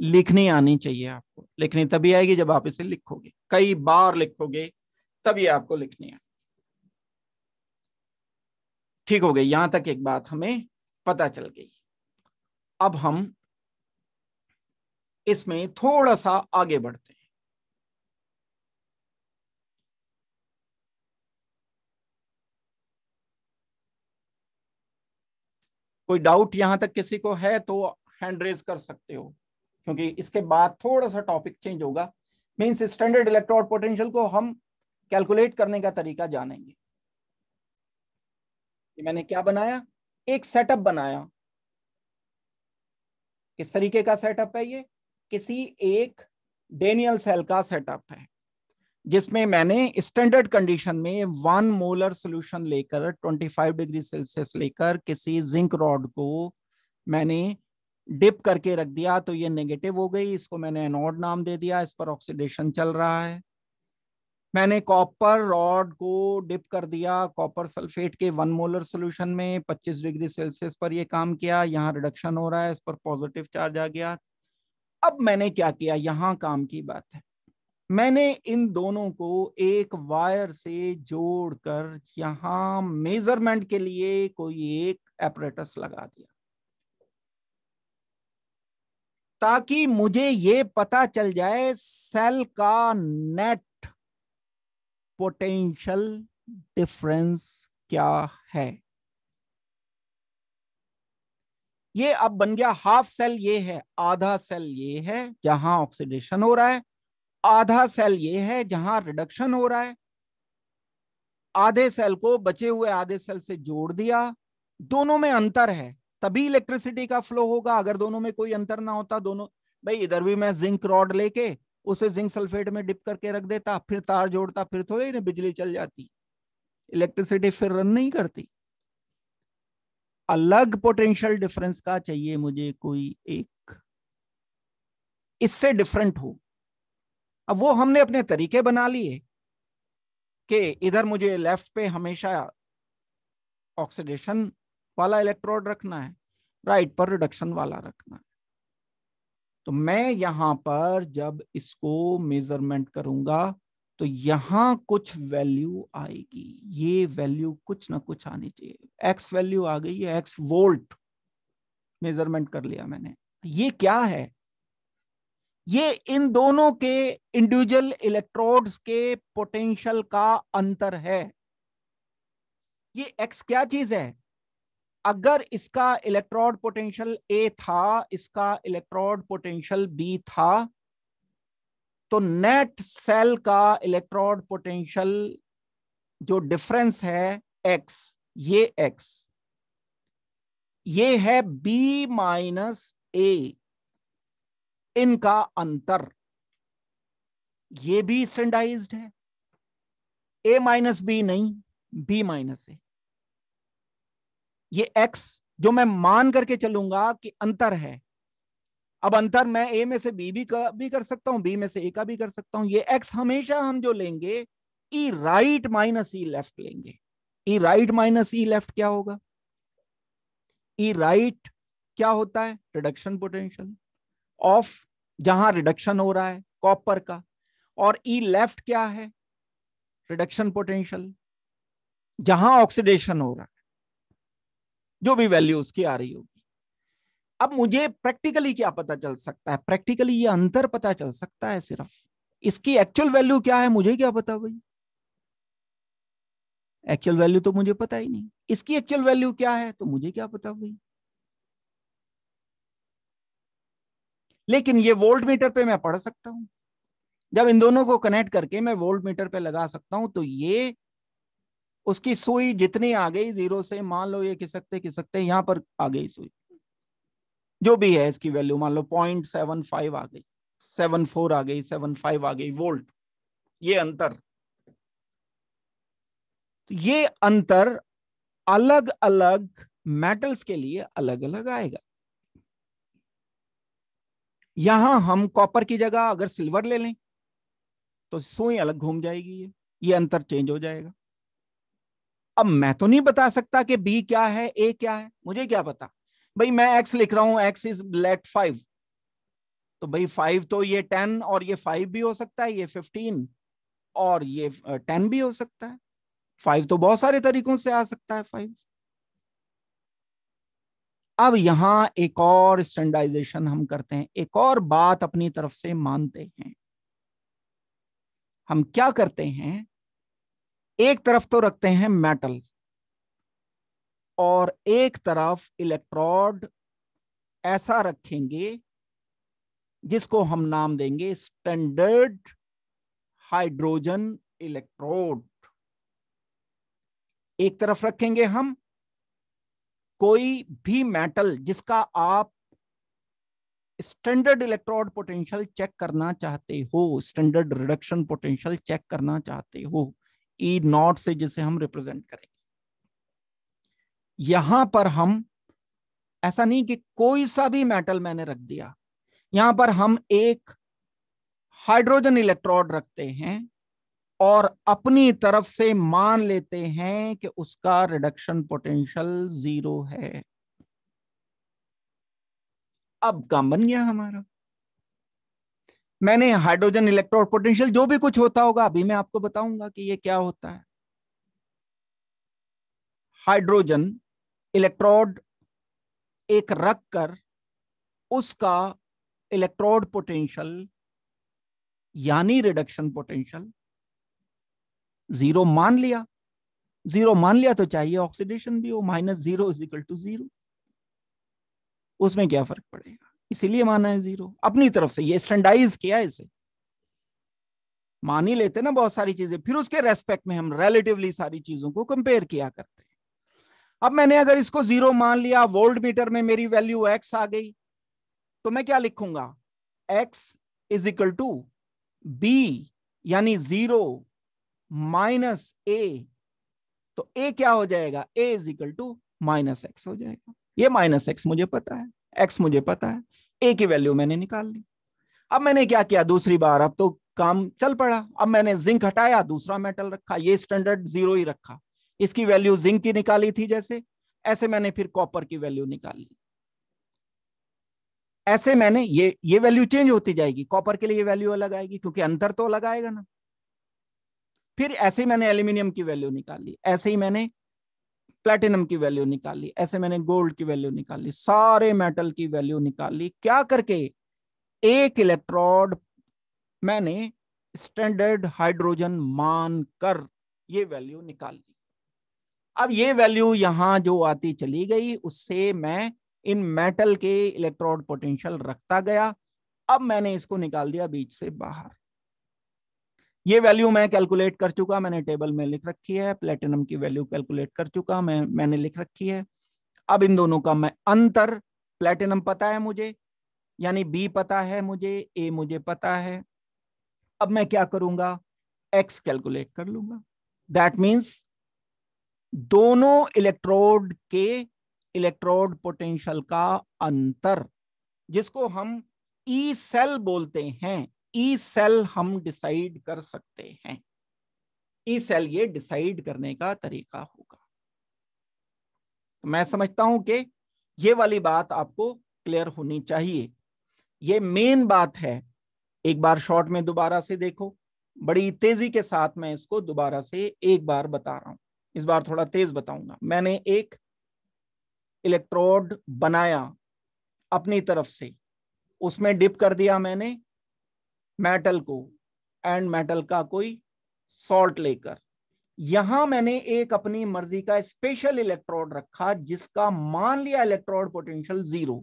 लिखनी आनी चाहिए आपको लिखनी तभी आएगी जब आप इसे लिखोगे कई बार लिखोगे तभी आपको लिखनी आएगी ठीक हो गई यहां तक एक बात हमें पता चल गई अब हम इसमें थोड़ा सा आगे बढ़ते हैं कोई डाउट यहाँ तक किसी को है तो हैंड रेज कर सकते हो क्योंकि इसके बाद थोड़ा सा टॉपिक चेंज होगा मीन्स स्टैंडर्ड इलेक्ट्रोड पोटेंशियल को हम कैलकुलेट करने का तरीका जानेंगे कि मैंने क्या बनाया एक सेटअप बनाया किस तरीके का सेटअप है ये किसी एक डेनियल सेल का सेटअप है जिसमें मैंने स्टैंडर्ड कंडीशन में वन मोलर सोल्यूशन लेकर 25 डिग्री सेल्सियस लेकर किसी जिंक रॉड को मैंने डिप करके रख दिया तो ये नेगेटिव हो गई इसको मैंने एनोड नाम दे दिया इस पर ऑक्सीडेशन चल रहा है मैंने कॉपर रॉड को डिप कर दिया कॉपर सल्फेट के वन मोलर सोल्यूशन में 25 डिग्री सेल्सियस पर ये काम किया यहाँ रिडक्शन हो रहा है इस पर पॉजिटिव चार्ज आ गया अब मैंने क्या किया यहाँ काम की बात है मैंने इन दोनों को एक वायर से जोड़कर यहां मेजरमेंट के लिए कोई एक एपरेटस लगा दिया ताकि मुझे ये पता चल जाए सेल का नेट पोटेंशियल डिफरेंस क्या है ये अब बन गया हाफ सेल ये है आधा सेल ये है जहां ऑक्सीडेशन हो रहा है आधा सेल ये है जहां रिडक्शन हो रहा है आधे सेल को बचे हुए आधे सेल से जोड़ दिया दोनों में अंतर है तभी इलेक्ट्रिसिटी का फ्लो होगा अगर दोनों में कोई अंतर ना होता दोनों भाई इधर भी मैं जिंक रॉड लेके उसे जिंक सल्फेट में डिप करके रख देता फिर तार जोड़ता फिर थोड़ी ना बिजली चल जाती इलेक्ट्रिसिटी फिर रन नहीं करती अलग पोटेंशियल डिफरेंस का चाहिए मुझे कोई एक इससे डिफरेंट हो अब वो हमने अपने तरीके बना लिए कि इधर मुझे लेफ्ट पे हमेशा ऑक्सीडेशन वाला इलेक्ट्रोड रखना है राइट पर रिडक्शन वाला रखना है तो मैं यहां पर जब इसको मेजरमेंट करूंगा तो यहां कुछ वैल्यू आएगी ये वैल्यू कुछ ना कुछ आनी चाहिए एक्स वैल्यू आ गई है एक्स वोल्ट मेजरमेंट कर लिया मैंने ये क्या है ये इन दोनों के इंडिविजुअल इलेक्ट्रोड्स के पोटेंशियल का अंतर है ये एक्स क्या चीज है अगर इसका इलेक्ट्रोड पोटेंशियल ए था इसका इलेक्ट्रोड पोटेंशियल बी था तो नेट सेल का इलेक्ट्रोड पोटेंशियल जो डिफरेंस है एक्स ये एक्स ये है बी माइनस ए इनका अंतर ये भी स्टैंडाइज्ड है ए माइनस बी नहीं बी माइनस ए ये एक्स जो मैं मान करके चलूंगा कि अंतर है अब अंतर मैं ए में से बी भी कर, भी कर सकता हूं बी में से ए का भी कर सकता हूं ये एक्स हमेशा हम जो लेंगे E right minus E left लेंगे E right minus E left क्या होगा ई e राइट क्या होता है रिडक्शन पोटेंशियल ऑफ जहां रिडक्शन हो रहा है कॉपर का और ई e लेफ्ट क्या है रिडक्शन पोटेंशियल जहां ऑक्सीडेशन हो रहा है जो भी वैल्यू उसकी आ रही होगी अब मुझे प्रैक्टिकली क्या पता चल सकता है प्रैक्टिकली ये अंतर पता चल सकता है सिर्फ इसकी एक्चुअल वैल्यू क्या है मुझे क्या पता भाई एक्चुअल वैल्यू तो मुझे पता ही नहीं इसकी एक्चुअल वैल्यू क्या है तो मुझे क्या पता भाई लेकिन ये वोल्ट मीटर पे मैं पढ़ सकता हूं जब इन दोनों को कनेक्ट करके मैं वोल्ट मीटर पे लगा सकता हूं तो ये उसकी सुई जितनी आ गई जीरो से मान लो ये खिसकते खिसकते यहां पर आ गई सुई जो भी है इसकी वैल्यू मान लो पॉइंट सेवन फाइव आ गई सेवन फोर आ गई सेवन फाइव आ गई वोल्ट ये अंतर तो ये अंतर अलग अलग मेटल्स के लिए अलग अलग आएगा यहां हम कॉपर की जगह अगर सिल्वर ले लें तो सुई अलग घूम जाएगी ये ये अंतर चेंज हो जाएगा अब मैं तो नहीं बता सकता कि बी क्या है ए क्या है मुझे क्या पता भाई मैं एक्स लिख रहा हूं एक्स इज लेट फाइव तो भाई फाइव तो ये टेन और ये फाइव भी हो सकता है ये फिफ्टीन और ये टेन भी हो सकता है फाइव तो बहुत सारे तरीकों से आ सकता है फाइव अब यहां एक और स्टैंडाइजेशन हम करते हैं एक और बात अपनी तरफ से मानते हैं हम क्या करते हैं एक तरफ तो रखते हैं मेटल और एक तरफ इलेक्ट्रोड ऐसा रखेंगे जिसको हम नाम देंगे स्टैंडर्ड हाइड्रोजन इलेक्ट्रोड एक तरफ रखेंगे हम कोई भी मेटल जिसका आप स्टैंडर्ड इलेक्ट्रोड पोटेंशियल चेक करना चाहते हो स्टैंडर्ड रिडक्शन पोटेंशियल चेक करना चाहते हो ई e नॉट से जिसे हम रिप्रेजेंट करेंगे यहां पर हम ऐसा नहीं कि कोई सा भी मेटल मैंने रख दिया यहां पर हम एक हाइड्रोजन इलेक्ट्रोड रखते हैं और अपनी तरफ से मान लेते हैं कि उसका रिडक्शन पोटेंशियल जीरो है अब काम बन गया हमारा मैंने हाइड्रोजन इलेक्ट्रॉन पोटेंशियल जो भी कुछ होता होगा अभी मैं आपको बताऊंगा कि ये क्या होता है हाइड्रोजन इलेक्ट्रोड एक रख कर उसका इलेक्ट्रोड पोटेंशियल यानी रिडक्शन पोटेंशियल जीरो मान लिया जीरो मान लिया तो चाहिए ऑक्सीडेशन भी हो minus zero is equal to zero उसमें क्या फर्क पड़ेगा इसीलिए माना है जीरो अपनी तरफ से ये स्टैंडाइज किया इसे मान ही लेते ना बहुत सारी चीजें फिर उसके रेस्पेक्ट में हम रिलेटिवली सारी चीजों को कंपेयर किया करते हैं अब मैंने अगर इसको जीरो मान लिया वोल्ट मीटर में, में मेरी वैल्यू एक्स आ गई तो मैं क्या लिखूंगा X is equal to B यानी जीरो माइनस ए तो ए क्या हो जाएगा A is equal to minus X हो जाएगा ये माइनस एक्स मुझे पता है एक्स मुझे पता है ए की वैल्यू मैंने निकाल ली अब मैंने क्या किया दूसरी बार अब तो काम चल पड़ा अब मैंने जिंक हटाया दूसरा मेटल रखा ये स्टैंडर्ड जीरो ही रखा इसकी वैल्यू जिंक की निकाली थी जैसे ऐसे मैंने फिर कॉपर की वैल्यू निकाली ऐसे मैंने ये ये वैल्यू चेंज होती जाएगी कॉपर के लिए वैल्यू अलग आएगी क्योंकि अंतर तो अलग आएगा ना फिर ऐसे ही मैंने एल्यूमिनियम की वैल्यू निकाली ऐसे ही मैंने प्लेटिनम की वैल्यू निकाली ऐसे मैंने गोल्ड की वैल्यू निकाली सारे मेटल की वैल्यू निकाली क्या करके एक इलेक्ट्रोड मैंने स्टैंडर्ड हाइड्रोजन मान कर ये वैल्यू निकाली अब ये वैल्यू यहां जो आती चली गई उससे मैं इन मेटल के इलेक्ट्रोड पोटेंशियल रखता गया अब मैंने इसको निकाल दिया बीच से बाहर ये वैल्यू मैं कैलकुलेट कर चुका मैंने टेबल में लिख रखी है प्लेटिनम की वैल्यू कैलकुलेट कर चुका मैं मैंने लिख रखी है अब इन दोनों का मैं अंतर प्लेटिनम पता है मुझे यानी बी पता है मुझे ए मुझे पता है अब मैं क्या करूंगा एक्स कैलकुलेट कर लूंगा दैट मीन्स दोनों इलेक्ट्रोड के इलेक्ट्रोड पोटेंशियल का अंतर जिसको हम ई e सेल बोलते हैं ई सेल हम डिसाइड कर सकते हैं ई सेल ये डिसाइड करने का तरीका होगा तो मैं समझता हूं कि ये वाली बात आपको क्लियर होनी चाहिए ये मेन बात है एक बार शॉर्ट में दोबारा से देखो बड़ी तेजी के साथ मैं इसको दोबारा से एक बार बता रहा हूं इस बार थोड़ा तेज बताऊंगा मैंने एक इलेक्ट्रोड बनाया अपनी तरफ से उसमें डिप कर दिया मैंने मेटल को एंड मेटल का कोई सॉल्ट लेकर यहां मैंने एक अपनी मर्जी का स्पेशल इलेक्ट्रोड रखा जिसका मान लिया इलेक्ट्रोड पोटेंशियल जीरो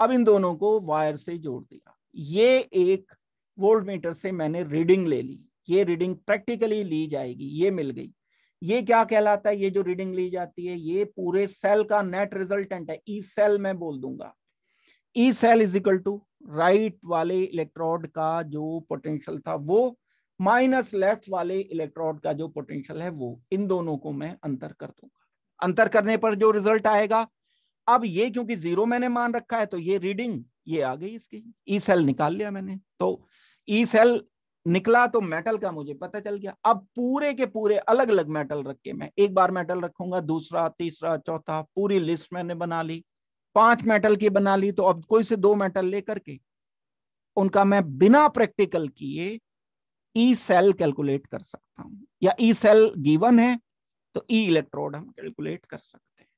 अब इन दोनों को वायर से जोड़ दिया ये एक वोल्ड मीटर से मैंने रीडिंग ले ली ये रीडिंग प्रैक्टिकली ली जाएगी ये मिल गई ये क्या कहलाता है ये जो रीडिंग ली जाती है ये पूरे सेल का नेट रिजल्टेंट है ई e सेल मैं बोल दूंगा E cell is equal to right वाले इलेक्ट्रोड का जो पोटेंशियल था वो माइनस लेफ्ट वाले इलेक्ट्रोड का जो पोटेंशियल है वो इन दोनों को मैं अंतर कर दूंगा अंतर करने पर जो रिजल्ट आएगा अब ये क्योंकि जीरो मैंने मान रखा है तो ये रीडिंग ये आ गई इसकी ई e सेल निकाल लिया मैंने तो ई e सेल निकला तो मेटल का मुझे पता चल गया अब पूरे के पूरे अलग अलग मेटल रख के मैं एक बार मेटल रखूंगा दूसरा तीसरा चौथा पूरी लिस्ट मैंने बना ली पांच मेटल की बना ली तो अब कोई से दो मेटल लेकर के उनका मैं बिना प्रैक्टिकल किए ई सेल कैलकुलेट कर सकता हूं या ई सेल गिवन है तो ई इलेक्ट्रोड हम कैलकुलेट कर सकते हैं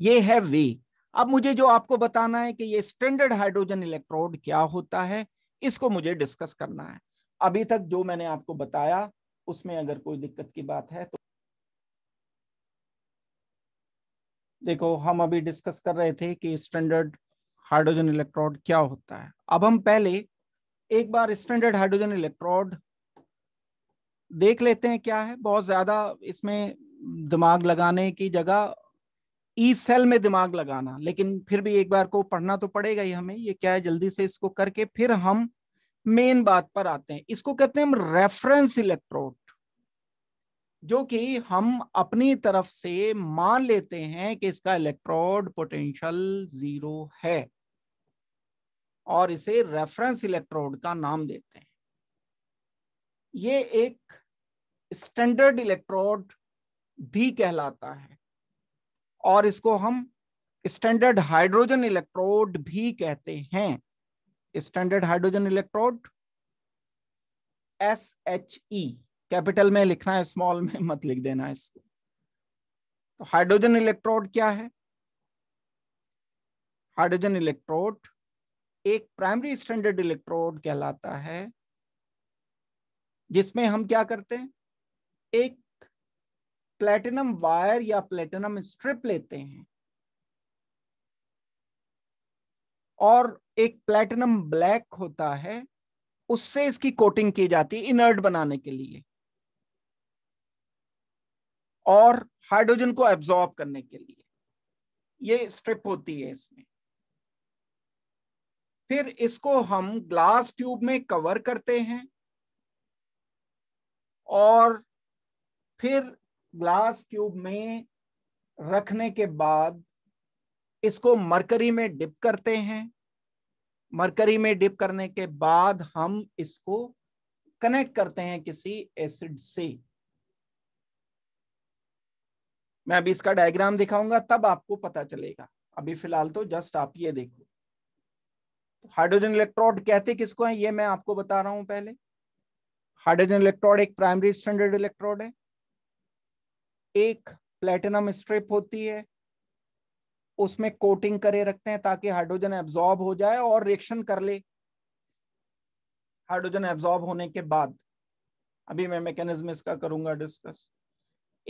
ये है वे अब मुझे जो आपको बताना है कि ये स्टैंडर्ड हाइड्रोजन इलेक्ट्रोड क्या होता है इसको मुझे डिस्कस करना है अभी तक जो मैंने आपको बताया उसमें अगर कोई दिक्कत की बात है तो देखो हम अभी डिस्कस कर रहे थे कि स्टैंडर्ड हाइड्रोजन इलेक्ट्रोड क्या होता है अब हम पहले एक बार स्टैंडर्ड हाइड्रोजन इलेक्ट्रोड देख लेते हैं क्या है बहुत ज्यादा इसमें दिमाग लगाने की जगह ई e सेल में दिमाग लगाना लेकिन फिर भी एक बार को पढ़ना तो पड़ेगा ही हमें ये क्या है जल्दी से इसको करके फिर हम मेन बात पर आते हैं इसको कहते हैं हम रेफरेंस इलेक्ट्रोड जो कि हम अपनी तरफ से मान लेते हैं कि इसका इलेक्ट्रोड पोटेंशियल जीरो है और इसे रेफरेंस इलेक्ट्रोड का नाम देते हैं ये एक स्टैंडर्ड इलेक्ट्रोड भी कहलाता है और इसको हम स्टैंडर्ड हाइड्रोजन इलेक्ट्रोड भी कहते हैं standard hydrogen electrode S H E capital में लिखना है स्मॉल में मत लिख देना इसको तो हाइड्रोजन इलेक्ट्रोड क्या है हाइड्रोजन इलेक्ट्रोड एक प्राइमरी स्टैंडर्ड इलेक्ट्रोड कहलाता है जिसमें हम क्या करते हैं एक प्लेटिनम वायर या प्लेटिनम स्ट्रिप लेते हैं और एक प्लेटिनम ब्लैक होता है उससे इसकी कोटिंग की जाती है इनर्ट बनाने के लिए और हाइड्रोजन को एब्जॉर्ब करने के लिए ये स्ट्रिप होती है इसमें फिर इसको हम ग्लास ट्यूब में कवर करते हैं और फिर ग्लास ट्यूब में रखने के बाद इसको मरकरी में डिप करते हैं मरकरी में डिप करने के बाद हम इसको कनेक्ट करते हैं किसी एसिड से मैं अभी इसका डायग्राम दिखाऊंगा तब आपको पता चलेगा अभी फिलहाल तो जस्ट आप ये देखो हाइड्रोजन इलेक्ट्रोड कहते किसको है ये मैं आपको बता रहा हूं पहले हाइड्रोजन इलेक्ट्रोड एक प्राइमरी स्टैंडर्ड इलेक्ट्रोड है एक प्लेटिनम स्ट्रिप होती है उसमें कोटिंग करे रखते हैं ताकि हाइड्रोजन एब्जॉर्ब हो जाए और रिएक्शन कर ले हाइड्रोजन एब्जॉर्ब होने के बाद अभी मैं मैकेनिज्म इसका करूंगा डिस्कस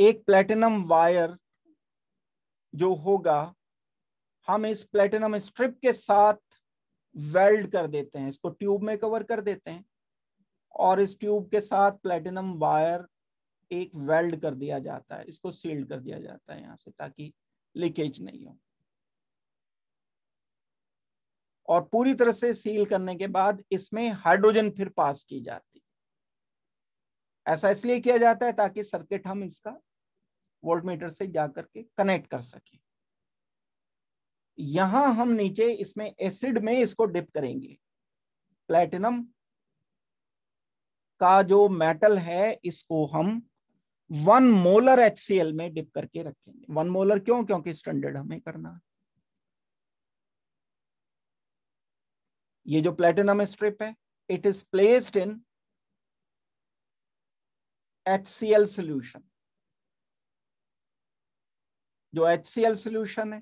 एक प्लेटिनम वायर जो होगा हम इस प्लेटिनम स्ट्रिप के साथ वेल्ड कर देते हैं इसको ट्यूब में कवर कर देते हैं और इस ट्यूब के साथ प्लेटिनम वायर एक वेल्ड कर दिया जाता है इसको सील्ड कर दिया जाता है यहां से ताकि लीकेज नहीं हो और पूरी तरह से सील करने के बाद इसमें हाइड्रोजन फिर पास की जाती ऐसा इसलिए किया जाता है ताकि सर्किट हम इसका वोल्ट मीटर से जाकर के कनेक्ट कर सके यहां हम नीचे इसमें एसिड में इसको डिप करेंगे प्लेटिनम का जो मेटल है इसको हम वन मोलर एच में डिप करके रखेंगे वन मोलर क्यों क्योंकि स्टैंडर्ड हमें करना है ये जो प्लेटिनम स्ट्रिप है it is placed in H C L solution जो एच सी एल सोल्यूशन है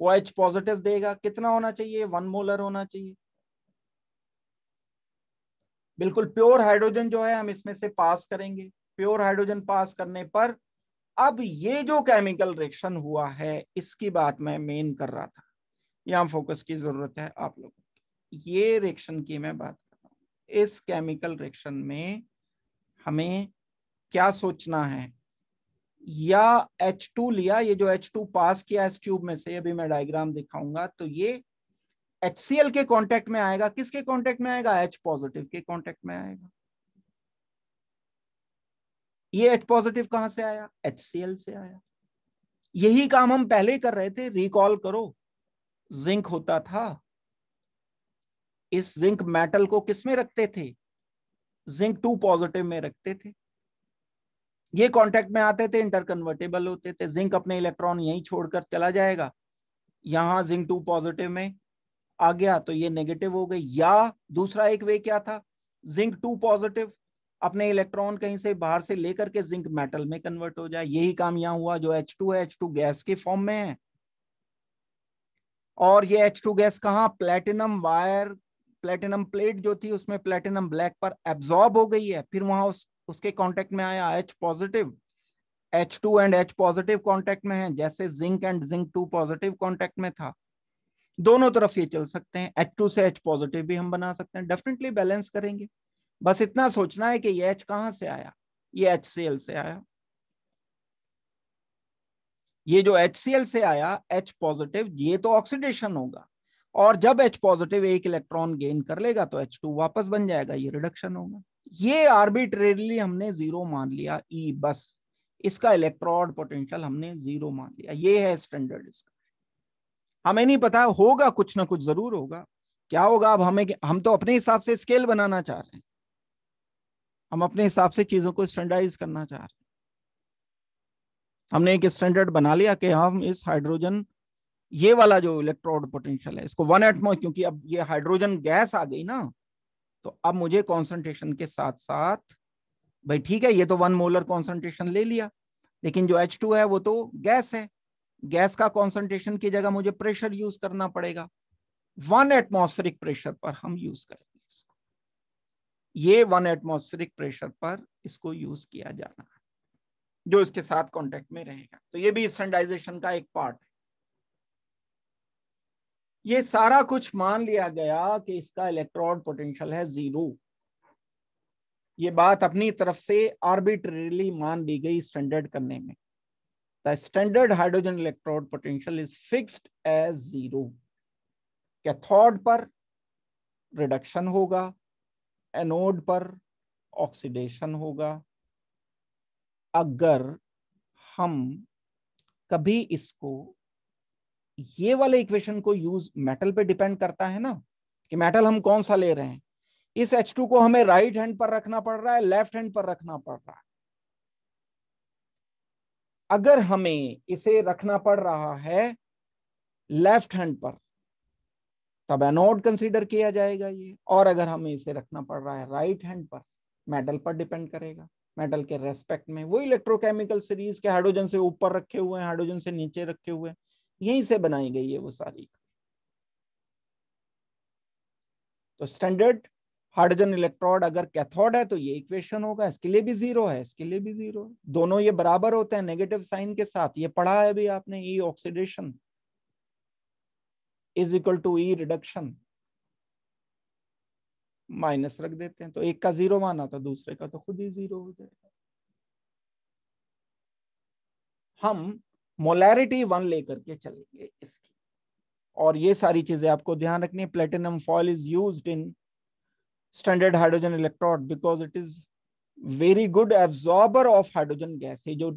वो एच पॉजिटिव देगा कितना होना चाहिए वन मोलर होना चाहिए बिल्कुल प्योर हाइड्रोजन जो है हम इसमें से पास करेंगे प्योर हाइड्रोजन पास करने पर अब ये जो केमिकल रिएक्शन हुआ है इसकी बात मैं मेन कर रहा था यहां फोकस की जरूरत है आप लोगों की ये रिएक्शन की मैं बात कर रहा हूं इस केमिकल रिएक्शन में हमें क्या सोचना है या टू लिया ये जो एच टू पास किया इस ट्यूब में से अभी मैं डायग्राम दिखाऊंगा तो ये एच सी एल के कॉन्टेक्ट में आएगा किसके कॉन्टेक्ट में आएगा एच पॉजिटिव के कॉन्टेक्ट में आएगा ये एच पॉजिटिव कहां से आया एच सी एल से आया यही काम हम पहले कर रहे थे रिकॉल करो जिंक होता था इस जिंक मेटल को किसमें रखते थे जिंक टू पॉजिटिव में रखते थे ये कांटेक्ट में आते थे इंटरकन्वर्टेबल होते थे जिंक अपने इलेक्ट्रॉन यहीं छोड़कर चला जाएगा यहाँ जिंक टू पॉजिटिव में आ गया तो ये नेगेटिव हो गई या दूसरा एक वे क्या था जिंक टू पॉजिटिव अपने इलेक्ट्रॉन कहीं से बाहर से लेकर के जिंक मेटल में कन्वर्ट हो जाए यही काम यहाँ हुआ जो एच है एच गैस के फॉर्म में है और ये एच गैस कहा प्लेटिनम वायर प्लेटिनम प्लेट जो थी उसमें प्लेटिनम ब्लैक पर एब्सॉर्ब हो गई है फिर वहां उस उसके कांटेक्ट में आया H positive H two and H positive contact में है जैसे zinc and zinc two positive contact में था दोनों तरफ ये चल सकते हैं एच टू से एच पॉजिटिव भी हम बना सकते हैं डेफिनेटली बैलेंस करेंगे बस इतना सोचना है कि ये एच कहां से आया ये एच सी एल से आया ये जो एच सी एल से आया एच पॉजिटिव ये तो ऑक्सीडेशन होगा और जब एच पॉजिटिव एक इलेक्ट्रॉन गेन कर लेगा तो एच टू वापस बन जाएगा ये रिडक्शन होगा ये आर्बिट्रेरली हमने जीरो मान लिया ई e, बस इसका इलेक्ट्रॉड पोटेंशियल हमने जीरो मान लिया ये है स्टैंडर्ड इसका हमें नहीं पता होगा कुछ ना कुछ जरूर होगा क्या होगा अब हमें हम तो अपने हिसाब से स्केल बनाना चाह रहे हैं हम अपने हिसाब से चीजों को स्टैंडर्डाइज करना चाह रहे हैं हमने एक स्टैंडर्ड बना लिया कि हम इस हाइड्रोजन ये वाला जो इलेक्ट्रोड पोटेंशियल है इसको वन एटमो क्योंकि अब ये हाइड्रोजन गैस आ गई ना तो अब मुझे कॉन्सेंट्रेशन के साथ साथ भाई ठीक है ये तो वन मोलर कॉन्सेंट्रेशन ले लिया लेकिन जो एच टू है वो तो गैस है गैस का कॉन्सेंट्रेशन की जगह मुझे प्रेशर यूज करना पड़ेगा वन एटमोस्फेरिक प्रेशर पर हम यूज करेंगे इसको ये वन एटमोस्फेरिक प्रेशर पर इसको यूज किया जाना है जो इसके साथ कांटेक्ट में रहेगा तो ये भी स्टैंडाइजेशन का एक पार्ट ये सारा कुछ मान लिया गया कि इसका इलेक्ट्रॉन पोटेंशियल है जीरो ये बात अपनी तरफ से आर्बिट्रेली मान ली गई स्टैंडर्ड करने में the standard hydrogen electron potential is fixed as zero cathode पर रिडक्शन होगा एनोड पर ऑक्सीडेशन होगा अगर हम कभी इसको ये वाले इक्वेशन को यूज मेटल पे डिपेंड करता है ना कि मेटल हम कौन सा ले रहे हैं इस H2 को हमें राइट हैंड पर रखना पड़ रहा है लेफ्ट हैंड पर रखना पड़ रहा है अगर हमें इसे रखना पड़ रहा है लेफ्ट हैंड पर तब एनोड कंसीडर किया जाएगा ये और अगर हमें इसे रखना पड़ रहा है राइट हैंड पर मेटल पर डिपेंड करेगा मेटल के रेस्पेक्ट में वो इलेक्ट्रोकेमिकल सीरीज के हाइड्रोजन से ऊपर रखे हुए हैं हाइड्रोजन से नीचे रखे हुए हैं यहीं से बनाई गई है वो सारी तो स्टैंडर्ड हाइड्रोजन इलेक्ट्रोड अगर कैथोड है तो ये इक्वेशन होगा इसके लिए भी जीरो है इसके लिए भी जीरो दोनों ये बराबर होते हैं नेगेटिव साइन के साथ ये पढ़ा है अभी आपने E oxidation is equal to E reduction minus रख देते हैं तो एक का जीरो माना था दूसरे का तो खुद ही जीरो हो जाएगा हम मोलैरिटी वन लेकर के चलेंगे इसकी और ये सारी चीजें आपको ध्यान रखनी है platinum foil is use in standard hydrogen electrode because it is very good absorber of hydrogen gas है जो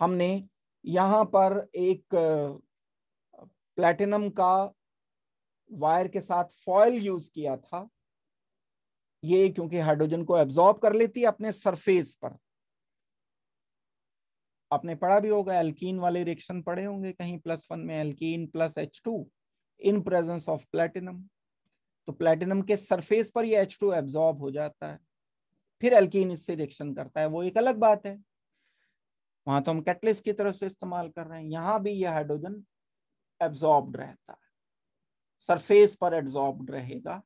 हमने यहाँ पर एक प्लेटिनम का वायर के साथ फॉयल यूज किया था ये क्योंकि हाइड्रोजन को एब्जॉर्ब कर लेती है अपने सरफेस पर आपने पढ़ा भी होगा एल्कीन वाले रिएक्शन पढ़े होंगे कहीं प्लस वन में alkene plus H two in presence of platinum तो प्लेटिनम के सरफेस पर ये एच टू एब्जॉर्ब हो जाता है फिर एल्कीन इससे रिएक्शन करता है वो एक अलग बात है वहां तो हम कैटलिस की तरफ से इस्तेमाल कर रहे हैं यहां भी यह हाइड्रोजन एब्जॉर्ब रहता है सरफेस पर एब्जॉर्ब रहेगा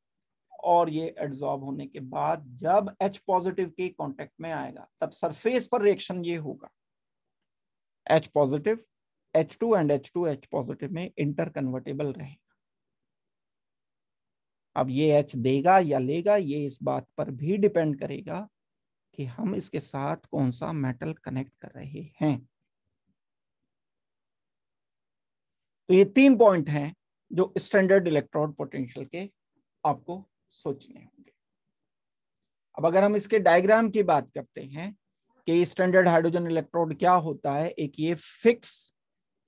और ये एब्जॉर्ब होने के बाद जब एच पॉजिटिव के कॉन्टेक्ट में आएगा तब सरफेस पर रिएक्शन ये होगा H positive H two and H two H positive में इंटर कन्वर्टेबल रहेगा अब ये एच देगा या लेगा ये इस बात पर भी डिपेंड करेगा कि हम इसके साथ कौन सा मेटल कनेक्ट कर रहे हैं तो ये तीन पॉइंट हैं जो स्टैंडर्ड इलेक्ट्रॉन पोटेंशियल के आपको सोचने होंगे अब अगर हम इसके डायग्राम की बात करते हैं कि स्टैंडर्ड हाइड्रोजन इलेक्ट्रोड क्या होता है एक ये फिक्स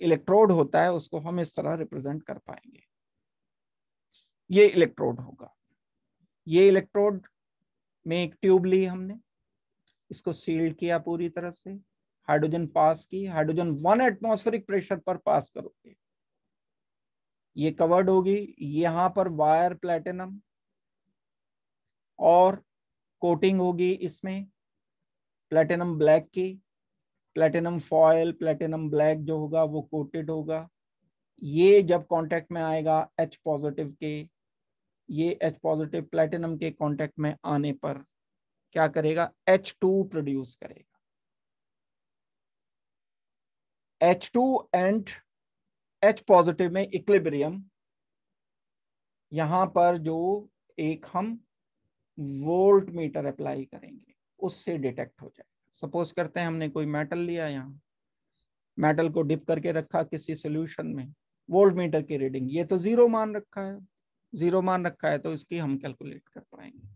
इलेक्ट्रोड होता है उसको हम इस तरह रिप्रेजेंट कर पाएंगे ये इलेक्ट्रोड होगा ये इलेक्ट्रोड में एक ट्यूब ली हमने इसको सील्ड किया पूरी तरह से हाइड्रोजन पास की हाइड्रोजन वन एटमोस्फेरिक प्रेशर पर पास करोगे ये कवर्ड होगी यहां पर वायर प्लेटिनम और कोटिंग होगी इसमें प्लेटिनम ब्लैक की प्लेटिनम फॉयल प्लेटिनम ब्लैक जो होगा वो कोटेड होगा ये जब कांटेक्ट में आएगा एच पॉजिटिव के ये एच पॉजिटिव प्लेटिनम के कांटेक्ट में आने पर क्या करेगा एच टू प्रोड्यूस करेगा H two and H positive में इक्लिब्रियम यहां पर जो एक हम वोल्ट मीटर अप्लाई करेंगे उससे डिटेक्ट हो जाएगा सपोज करते हैं हमने कोई मेटल लिया यहाँ मेटल को डिप करके रखा किसी सोल्यूशन में वोल्ट मीटर की रीडिंग ये तो जीरो मान रखा है जीरो मान रखा है तो इसकी हम कैलकुलेट कर पाएंगे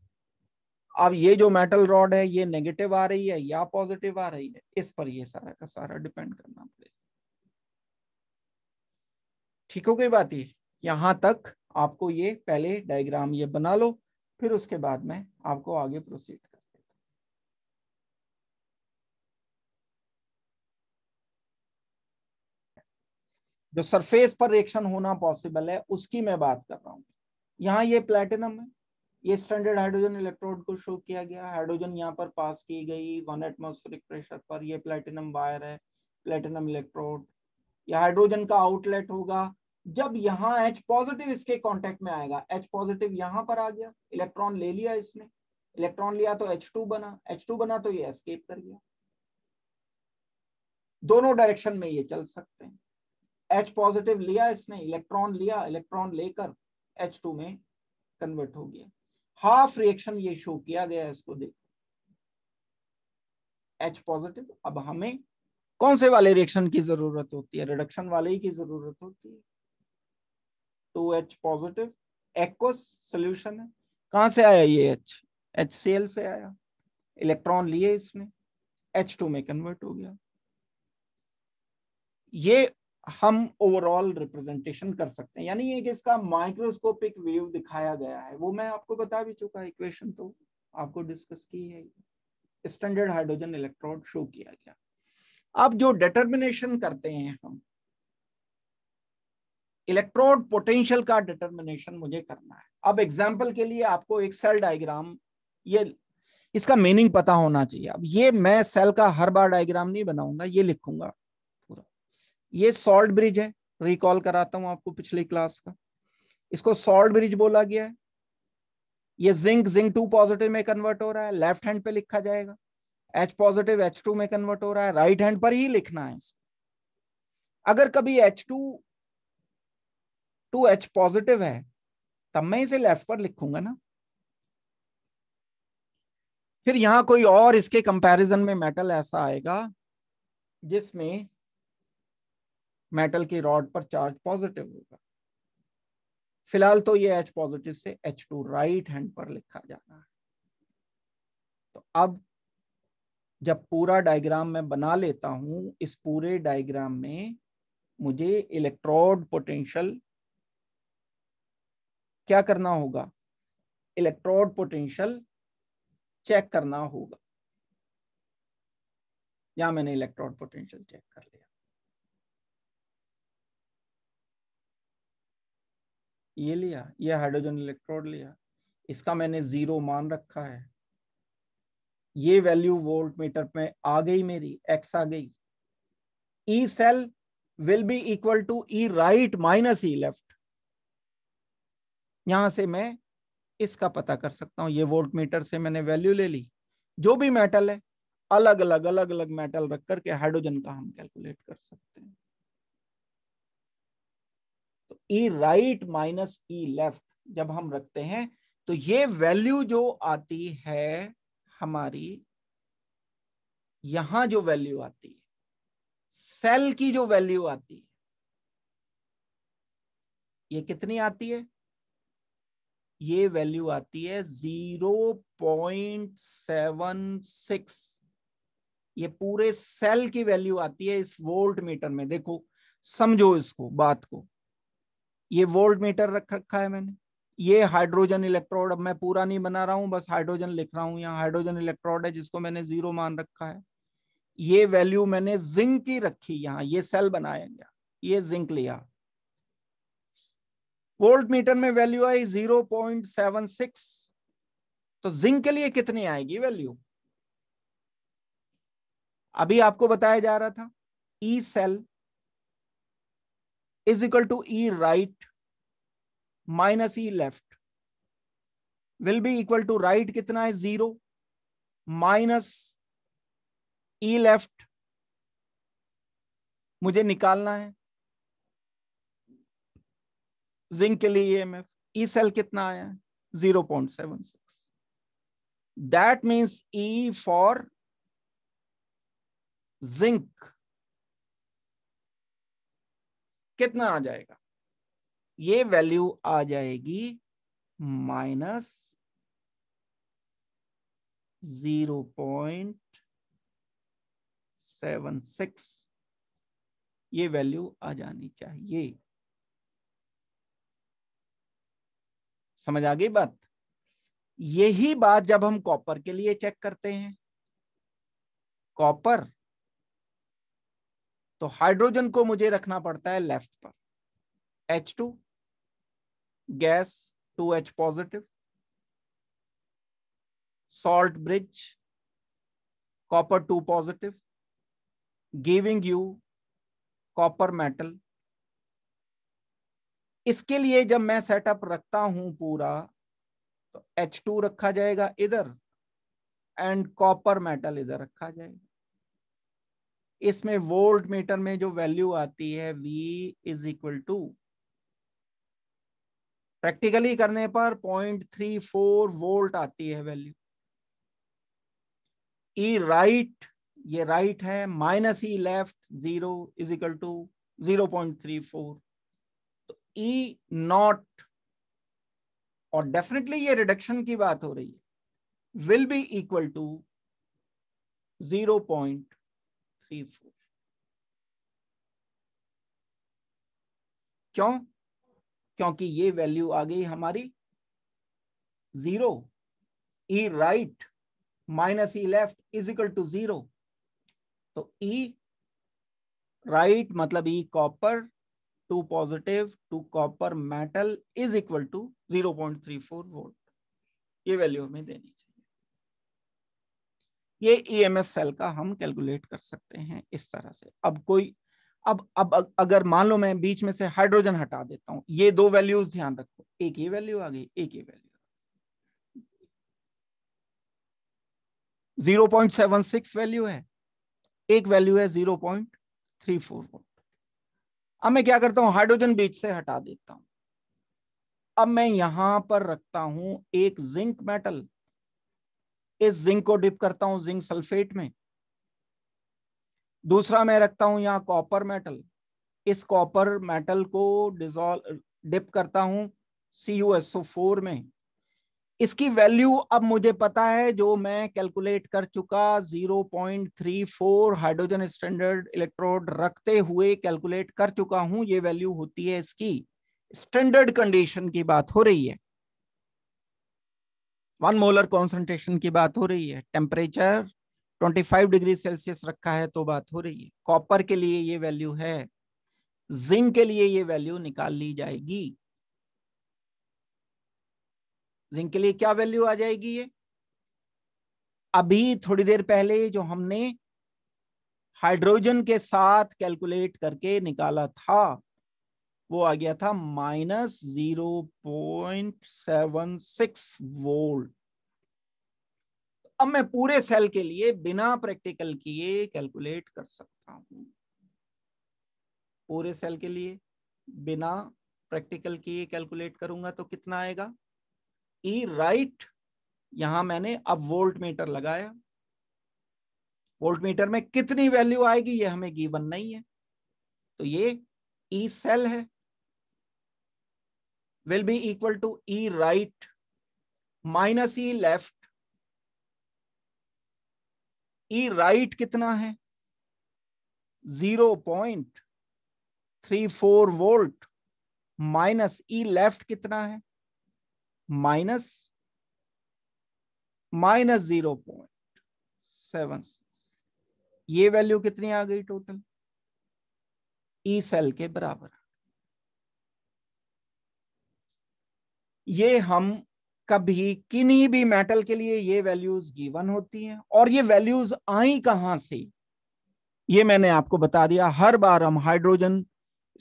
अब ये जो मेटल रॉड है ये नेगेटिव आ रही है या पॉजिटिव आ रही है इस पर ये सारा का सारा डिपेंड करना पड़ेगा ठीक हो गई बात ये यहाँ तक आपको ये पहले डायग्राम ये बना लो फिर उसके बाद में आपको आगे प्रोसीड जो सरफेस पर रिएक्शन होना पॉसिबल है उसकी मैं बात कर रहा हूँ यहाँ ये प्लेटिनम है ये स्टैंडर्ड हाइड्रोजन इलेक्ट्रोड को शो किया गया हाइड्रोजन यहाँ पर पास की गई वन एटमोस्फेरिक प्रेशर पर यह प्लेटिनम वायर है प्लेटिनम इलेक्ट्रोड या हाइड्रोजन का आउटलेट होगा जब यहाँ H पॉजिटिव इसके कांटेक्ट में आएगा H पॉजिटिव यहाँ पर आ गया इलेक्ट्रॉन ले लिया इसने इलेक्ट्रॉन लिया तो H2 बना H2 बना तो ये एस्केप कर गया दोनों डायरेक्शन में ये चल सकते हैं एच पॉजिटिव लिया इसने इलेक्ट्रॉन लिया इलेक्ट्रॉन लेकर एच टू में कन्वर्ट हो गया हाफ रिएक्शन ये शो किया गया इसको देखो एच पॉजिटिव अब हमें कौन से वाले रिएक्शन की जरूरत होती है रिडक्शन वाले ही की जरूरत होती है two H positive aqueous solution है कहां से आया ये एच एच से आया इलेक्ट्रॉन लिए इसने एच टू में कन्वर्ट हो गया ये हम ओवरऑल रिप्रेजेंटेशन कर सकते हैं यानी एक इसका माइक्रोस्कोपिक वेव दिखाया गया है वो मैं आपको बता भी चुका इक्वेशन तो आपको डिस्कस की है स्टैंडर्ड हाइड्रोजन इलेक्ट्रोड शो किया गया अब जो डिटर्मिनेशन करते हैं हम इलेक्ट्रोड पोटेंशियल का डिटर्मिनेशन मुझे करना है अब एग्जाम्पल के लिए आपको एक सेल डायग्राम ये इसका मीनिंग पता होना चाहिए अब ये मैं सेल का हर बार डायग्राम नहीं बनाऊंगा ये लिखूंगा ये सॉल्ट ब्रिज है रिकॉल कराता हूं आपको पिछली क्लास का इसको सॉल्ट ब्रिज बोला गया है ये जिंक जिंक टू पॉजिटिव में कन्वर्ट हो रहा है लेफ्ट हैंड पे लिखा जाएगा एच पॉजिटिव एच टू में कन्वर्ट हो रहा है राइट हैंड पर ही लिखना है इसको अगर कभी H two to H positive है तब मैं इसे लेफ्ट पर लिखूंगा ना फिर यहां कोई और इसके कंपैरिजन में मेटल ऐसा आएगा जिसमें मेटल की रॉड पर चार्ज पॉजिटिव होगा फिलहाल तो ये H पॉजिटिव से H2 राइट हैंड पर लिखा जा रहा है तो अब जब पूरा डायग्राम मैं बना लेता हूं इस पूरे डायग्राम में मुझे इलेक्ट्रोड पोटेंशियल क्या करना होगा इलेक्ट्रोड पोटेंशियल चेक करना होगा या मैंने इलेक्ट्रोड पोटेंशियल चेक कर लिया ये लिया ये हाइड्रोजन इलेक्ट्रोड लिया इसका मैंने जीरो मान रखा है ये वैल्यू वोल्ट मीटर में आ गई मेरी एक्स आ गई E cell will be equal to E right minus E left यहां से मैं इसका पता कर सकता हूं ये वोल्ट मीटर से मैंने वैल्यू ले ली जो भी मेटल है अलग अलग अलग अलग मेटल रख करके हाइड्रोजन का हम कैलकुलेट कर सकते हैं E right minus E left जब हम रखते हैं तो ये वैल्यू जो आती है हमारी यहां जो वैल्यू आती है सेल की जो वैल्यू आती है ये कितनी आती है ये वैल्यू आती है जीरो पॉइंट सेवन सिक्स ये पूरे सेल की वैल्यू आती है इस वोल्ट मीटर में देखो समझो इसको बात को ये वोल्ट मीटर रख रखा है मैंने ये हाइड्रोजन इलेक्ट्रोड अब मैं पूरा नहीं बना रहा हूं बस हाइड्रोजन लिख रहा हूं यहाँ हाइड्रोजन इलेक्ट्रोड है जिसको मैंने जीरो मान रखा है ये वैल्यू मैंने जिंक की रखी यहाँ ये सेल बनाया गया ये जिंक लिया वोल्ट मीटर में वैल्यू आई जीरो पॉइंट सेवन सिक्स तो जिंक के लिए कितनी आएगी वैल्यू अभी आपको बताया जा रहा था E e cell is equal to E right minus E left will be equal to right कितना है जीरो माइनस ई लेफ्ट मुझे निकालना है जिंक के लिए ईएमएफ ई सेल कितना आया zero point seven six that means E for zinc कितना आ जाएगा ये वैल्यू आ जाएगी minus zero point seven six ये वैल्यू आ जानी चाहिए समझ आ गई बात यही बात जब हम कॉपर के लिए चेक करते हैं कॉपर तो हाइड्रोजन को मुझे रखना पड़ता है लेफ्ट पर H two gas to H positive salt bridge copper 2 positive giving you copper metal इसके लिए जब मैं सेटअप रखता हूं पूरा तो H2 रखा जाएगा इधर एंड कॉपर मेटल इधर रखा जाएगा इसमें वोल्ट मीटर में जो वैल्यू आती है V is equal to practically करने पर पॉइंट थ्री फोर वोल्ट आती है वैल्यू ई e राइट ये राइट right है minus E left zero is equal to zero point three four तो ई e नॉट और डेफिनेटली ये रिडक्शन की बात हो रही है will be equal to zero point three four क्यों क्योंकि ये वैल्यू आ गई हमारी zero E right minus E left is equal to zero तो ई e राइट मतलब E copper two positive to copper metal is equal to zero point three four volt ये वैल्यू हमें देनी ये ईएमएफ e सेल का हम कैलकुलेट कर सकते हैं इस तरह से अब कोई अब अब अगर मान लो मैं बीच में से हाइड्रोजन हटा देता हूं ये दो वैल्यूज ध्यान रखो एक ये वैल्यू आ गई एक ये value zero point seven six value है एक वैल्यू है zero point three four volt अब मैं क्या करता हूँ हाइड्रोजन बीच से हटा देता हूं अब मैं यहां पर रखता हूं एक जिंक मेटल इस जिंक को डिप करता हूं जिंक सल्फेट में दूसरा मैं रखता हूं यहाँ कॉपर मेटल इस कॉपर मेटल को डिजोल्व डिप करता हूं C U S O four में इसकी वैल्यू अब मुझे पता है जो मैं कैलकुलेट कर चुका 0.34 हाइड्रोजन स्टैंडर्ड इलेक्ट्रोड रखते हुए कैलकुलेट कर चुका हूं ये वैल्यू होती है इसकी स्टैंडर्ड कंडीशन की बात हो रही है वन मोलर कॉन्सेंट्रेशन की बात हो रही है टेम्परेचर 25 डिग्री सेल्सियस रखा है तो बात हो रही है कॉपर के लिए ये वैल्यू है जिंक के लिए ये वैल्यू निकाल ली जाएगी जिंक के लिए क्या वैल्यू आ जाएगी ये अभी थोड़ी देर पहले जो हमने हाइड्रोजन के साथ कैलकुलेट करके निकाला था वो आ गया था minus zero point seven six volt अब मैं पूरे सेल के लिए बिना प्रैक्टिकल किए कैलकुलेट कर सकता हूं पूरे सेल के लिए बिना प्रैक्टिकल किए कैलकुलेट करूंगा तो कितना आएगा ई राइट यहां मैंने अब वोल्ट मीटर लगाया वोल्ट मीटर में कितनी वैल्यू आएगी ये हमें गिवन नहीं है तो ये ई e सेल है will be equal to E right minus E left. E right कितना है 0.34 वोल्ट माइनस ई लेफ्ट कितना है minus minus zero point seven ये वैल्यू कितनी आ गई टोटल ई सेल के बराबर ये हम कभी किन्हीं भी मेटल के लिए ये वैल्यूज गिवन होती हैं और ये वैल्यूज आई कहां से ये मैंने आपको बता दिया हर बार हम हाइड्रोजन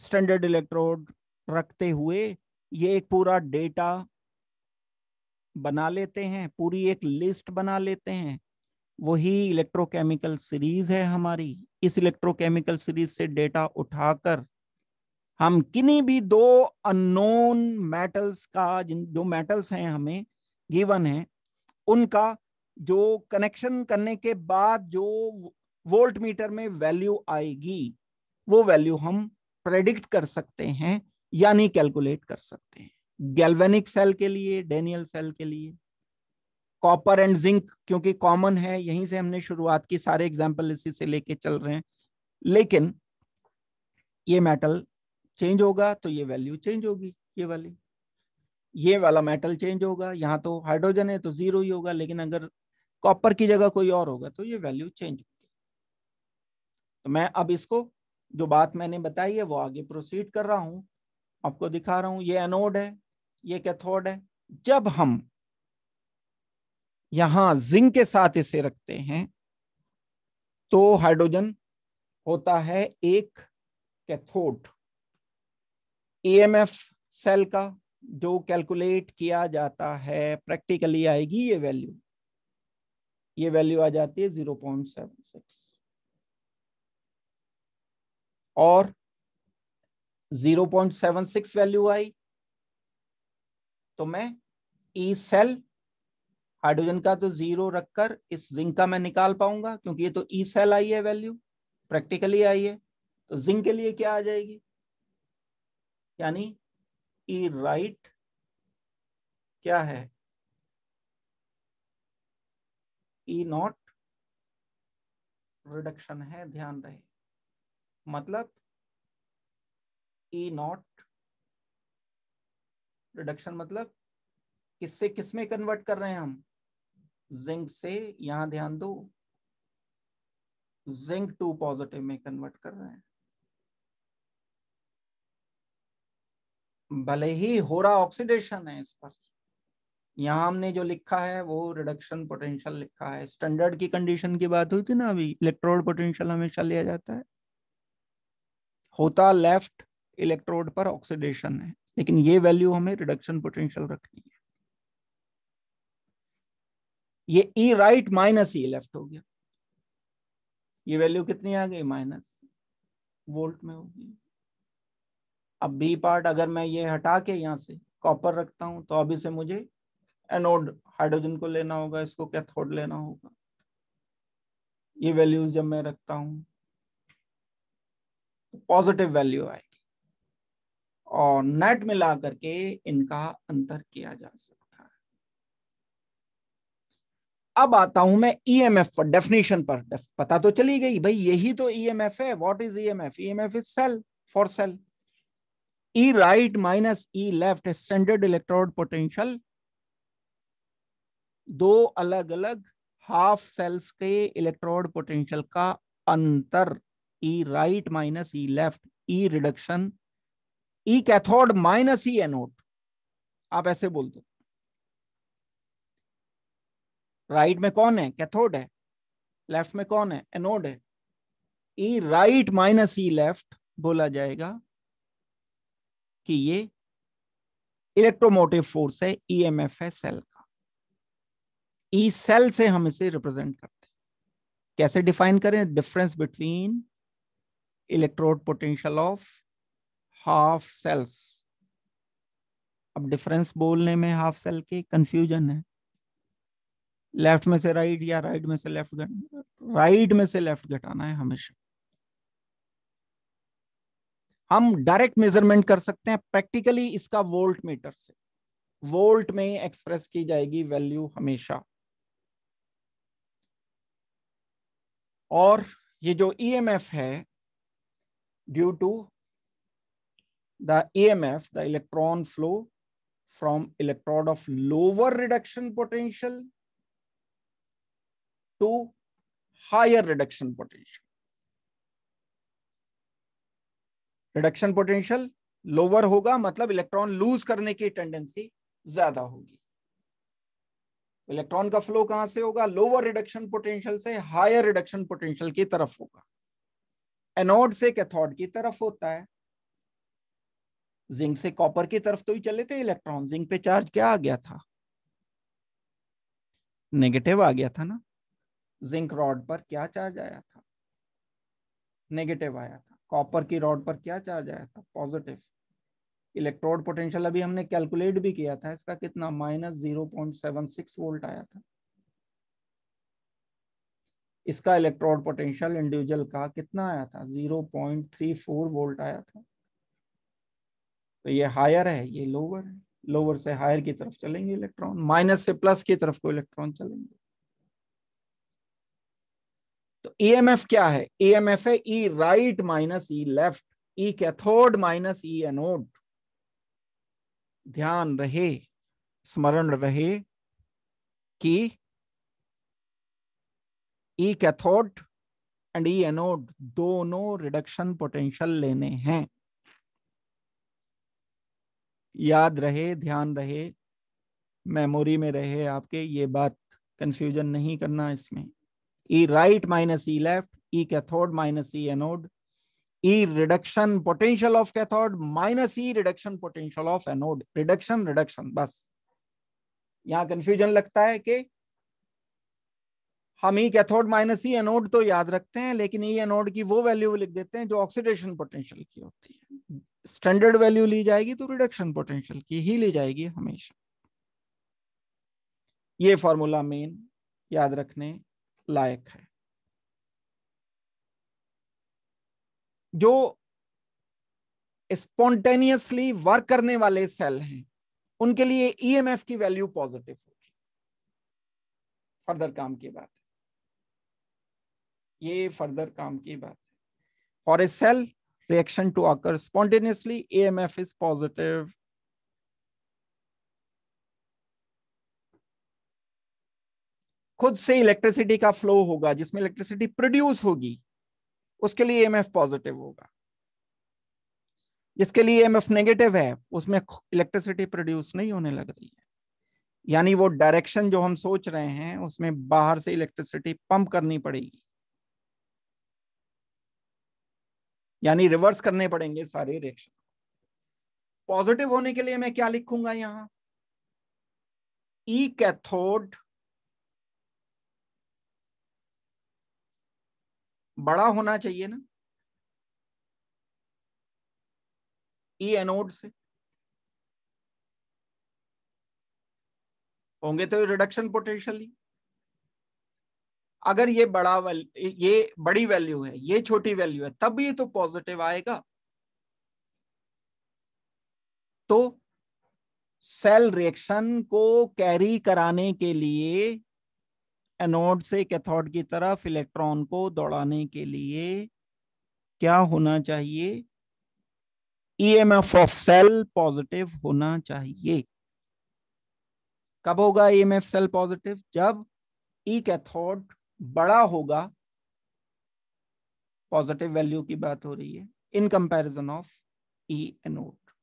स्टैंडर्ड इलेक्ट्रोड रखते हुए ये एक पूरा डेटा बना लेते हैं पूरी एक लिस्ट बना लेते हैं वही इलेक्ट्रोकेमिकल सीरीज है हमारी इस इलेक्ट्रोकेमिकल सीरीज से डेटा उठाकर हम किन्नी भी दो अननोन मेटल्स का जिन जो मेटल्स हैं हमें गिवन है उनका जो कनेक्शन करने के बाद जो वोल्ट मीटर में वैल्यू आएगी वो वैल्यू हम प्रेडिक्ट कर सकते हैं यानी कैलकुलेट कर सकते हैं गैल्वेनिक सेल के लिए डेनियल सेल के लिए कॉपर एंड जिंक क्योंकि कॉमन है यहीं से हमने शुरुआत की सारे एग्जाम्पल इसी से लेके चल रहे हैं लेकिन ये मेटल चेंज होगा तो ये वैल्यू चेंज होगी ये वाली ये वाला मेटल चेंज होगा यहाँ तो हाइड्रोजन है तो जीरो ही होगा लेकिन अगर कॉपर की जगह कोई और होगा तो ये वैल्यू चेंज होगी तो मैं अब इसको जो बात मैंने बताई है वो आगे प्रोसीड कर रहा हूँ आपको दिखा रहा हूँ ये एनोड है ये कैथोड है जब हम यहाँ जिंक के साथ इसे रखते हैं तो हाइड्रोजन होता है एक कैथोड ईएमएफ e सेल का जो कैलकुलेट किया जाता है प्रैक्टिकली आएगी ये वैल्यू ये वैल्यू आ जाती है जीरो पॉइंट सेवन सिक्स और zero point seven six value आई तो मैं ई सेल हाइड्रोजन का तो जीरो रखकर इस जिंक का मैं निकाल पाऊंगा क्योंकि ये तो ई e सेल आई है वैल्यू प्रैक्टिकली आई है तो जिंक के लिए क्या आ जाएगी यानी ई e राइट क्या है ई नॉट रिडक्शन है ध्यान रहे मतलब ई नॉट रिडक्शन मतलब किससे किस में कन्वर्ट कर रहे हैं हम जिंक से यहां ध्यान दो जिंक टू पॉजिटिव में कन्वर्ट कर रहे हैं भले ही हो रहा ऑक्सीडेशन है इस पर यहाँ हमने जो लिखा है वो रिडक्शन पोटेंशियल लिखा है स्टैंडर्ड की कंडीशन की बात हुई थी ना अभी इलेक्ट्रोड पोटेंशियल हमेशा लिया जाता है होता लेफ्ट इलेक्ट्रोड पर ऑक्सीडेशन है लेकिन ये वैल्यू हमें रिडक्शन पोटेंशियल रखनी है ये E right minus E left हो गया ये वैल्यू कितनी आ गई माइनस वोल्ट में होगी अब बी पार्ट अगर मैं ये हटा के यहाँ से कॉपर रखता हूं तो अभी से मुझे एनोड हाइड्रोजन को लेना होगा इसको कैथोड लेना होगा ये वैल्यूज जब मैं रखता हूं तो पॉजिटिव वैल्यू आएगी और नेट मिला करके इनका अंतर किया जा सकता है अब आता हूं मैं ईएमएफ e पर डेफिनेशन पर पता तो चली गई भाई यही तो ईएमएफ e है what is EMF EMF is cell for cell E right minus E left standard electrode potential दो अलग अलग हाफ सेल्स के इलेक्ट्रोड पोटेंशियल का अंतर E right minus E left E reduction E cathode minus E anode आप ऐसे बोल दो राइट में कौन है कैथोड है लेफ्ट में कौन है एनोड है E right minus E left बोला जाएगा कि ये इलेक्ट्रोमोटिव फोर्स है ईएमएफ e है सेल का ई e सेल से हम इसे रिप्रेजेंट करते हैं कैसे डिफाइन करें difference between electrode potential of half cells अब डिफरेंस बोलने में हाफ सेल के कंफ्यूजन है लेफ्ट में से राइट right या राइट right में से लेफ्ट राइट right में से लेफ्ट घटाना है हमेशा हम डायरेक्ट मेजरमेंट कर सकते हैं प्रैक्टिकली इसका वोल्ट मीटर से वोल्ट में एक्सप्रेस की जाएगी वैल्यू हमेशा और ये जो ईएमएफ e है due to the EMF the electron flow from electrode of lower reduction potential to higher reduction potential reduction potential lower होगा मतलब इलेक्ट्रॉन लूज करने की टेंडेंसी ज्यादा होगी इलेक्ट्रॉन का फ्लो कहां से होगा लोअर रिडक्शन पोटेंशियल से हायर रिडक्शन पोटेंशियल की तरफ होगा एनोड से कैथोड की तरफ होता है जिंक से कॉपर की तरफ तो ही चले थे इलेक्ट्रॉन जिंक पे चार्ज क्या आ गया था नेगेटिव आ गया था ना जिंक रॉड पर क्या चार्ज आया था नेगेटिव आया था कॉपर की रॉड पर क्या चार्ज आया था पॉजिटिव इलेक्ट्रोड पोटेंशियल अभी हमने कैलकुलेट भी किया था इसका कितना minus zero point seven six volt आया था इसका इलेक्ट्रोड पोटेंशियल इंडिविजुअल का कितना आया था zero point three four volt आया था तो ये हायर है ये लोअर है लोअर से हायर की तरफ चलेंगे इलेक्ट्रॉन माइनस से प्लस की तरफ को इलेक्ट्रॉन चलेंगे तो ईएमएफ e क्या है ईएमएफ e है E right minus E left E cathode minus E anode ध्यान रहे स्मरण रहे कि E cathode and E anode दोनों रिडक्शन पोटेंशियल लेने हैं याद रहे ध्यान रहे मेमोरी में रहे आपके ये बात कंफ्यूजन नहीं करना इसमें E right minus E left, E cathode minus E anode, E reduction potential of cathode minus E reduction potential of anode. Reduction, reduction, bas yahan confusion lagta hai ke हम E cathode minus E anode तो याद रखते हैं लेकिन ई एनोड की वो वैल्यू लिख देते हैं जो ऑक्सीडेशन पोटेंशियल की होती है स्टैंडर्ड वैल्यू ली जाएगी तो रिडक्शन पोटेंशियल की ही ली जाएगी हमेशा ये फॉर्मूला मेन याद रखने लायक है जो स्पॉन्टेनियसली वर्क करने वाले सेल हैं उनके लिए ईएमएफ e की वैल्यू पॉजिटिव होगी फर्दर काम की बात है ये फर्दर काम की बात है for a cell reaction to occur spontaneously amf is positive खुद से इलेक्ट्रिसिटी का फ्लो होगा जिसमें इलेक्ट्रिसिटी प्रोड्यूस होगी उसके लिए एमएफ e पॉजिटिव होगा जिसके लिए एमएफ e नेगेटिव है उसमें इलेक्ट्रिसिटी प्रोड्यूस नहीं होने लग रही है यानी वो डायरेक्शन जो हम सोच रहे हैं उसमें बाहर से इलेक्ट्रिसिटी पंप करनी पड़ेगी यानी रिवर्स करने पड़ेंगे सारे रिएक्शन पॉजिटिव होने के लिए मैं क्या लिखूंगा यहां ई कैथोड बड़ा होना चाहिए ना ई e एनोड से होंगे तो रिडक्शन पोटेंशियली अगर ये बड़ा वैल्यू ये बड़ी वैल्यू है ये छोटी वैल्यू है तब ये तो पॉजिटिव आएगा तो सेल रिएक्शन को कैरी कराने के लिए एनोड से कैथोड की तरफ इलेक्ट्रॉन को दौड़ाने के लिए क्या होना चाहिए ईएमएफ ऑफ सेल पॉजिटिव होना चाहिए कब होगा ईएमएफ सेल पॉजिटिव जब ई e कैथोड बड़ा होगा पॉजिटिव वैल्यू की बात हो रही है in comparison of E anode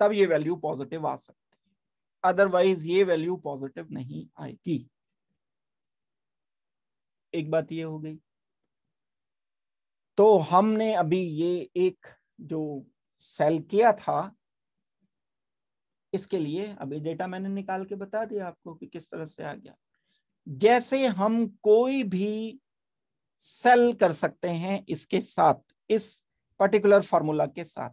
तब ये वैल्यू पॉजिटिव आ सकती अदरवाइज ये वैल्यू पॉजिटिव नहीं आएगी एक बात ये हो गई तो हमने अभी ये एक जो सेल किया था इसके लिए अभी डेटा मैंने निकाल के बता दिया आपको कि किस तरह से आ गया जैसे हम कोई भी सेल कर सकते हैं इसके साथ इस पर्टिकुलर फॉर्मूला के साथ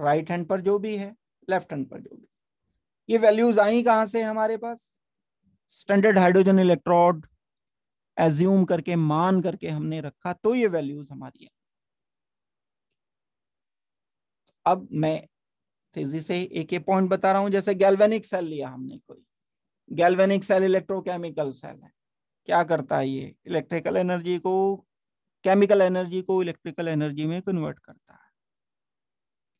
राइट हैंड पर जो भी है लेफ्ट हैंड पर जो भी ये वैल्यूज आई कहां से हमारे पास स्टैंडर्ड हाइड्रोजन इलेक्ट्रोड एज्यूम करके मान करके हमने रखा तो ये वैल्यूज हमारी है अब मैं तेजी से एक एक पॉइंट बता रहा हूं जैसे गैल्वेनिक सेल लिया हमने कोई गैल्वेनिक सेल इलेक्ट्रोकेमिकल सेल है क्या करता है ये इलेक्ट्रिकल एनर्जी को केमिकल एनर्जी को इलेक्ट्रिकल एनर्जी में कन्वर्ट करता है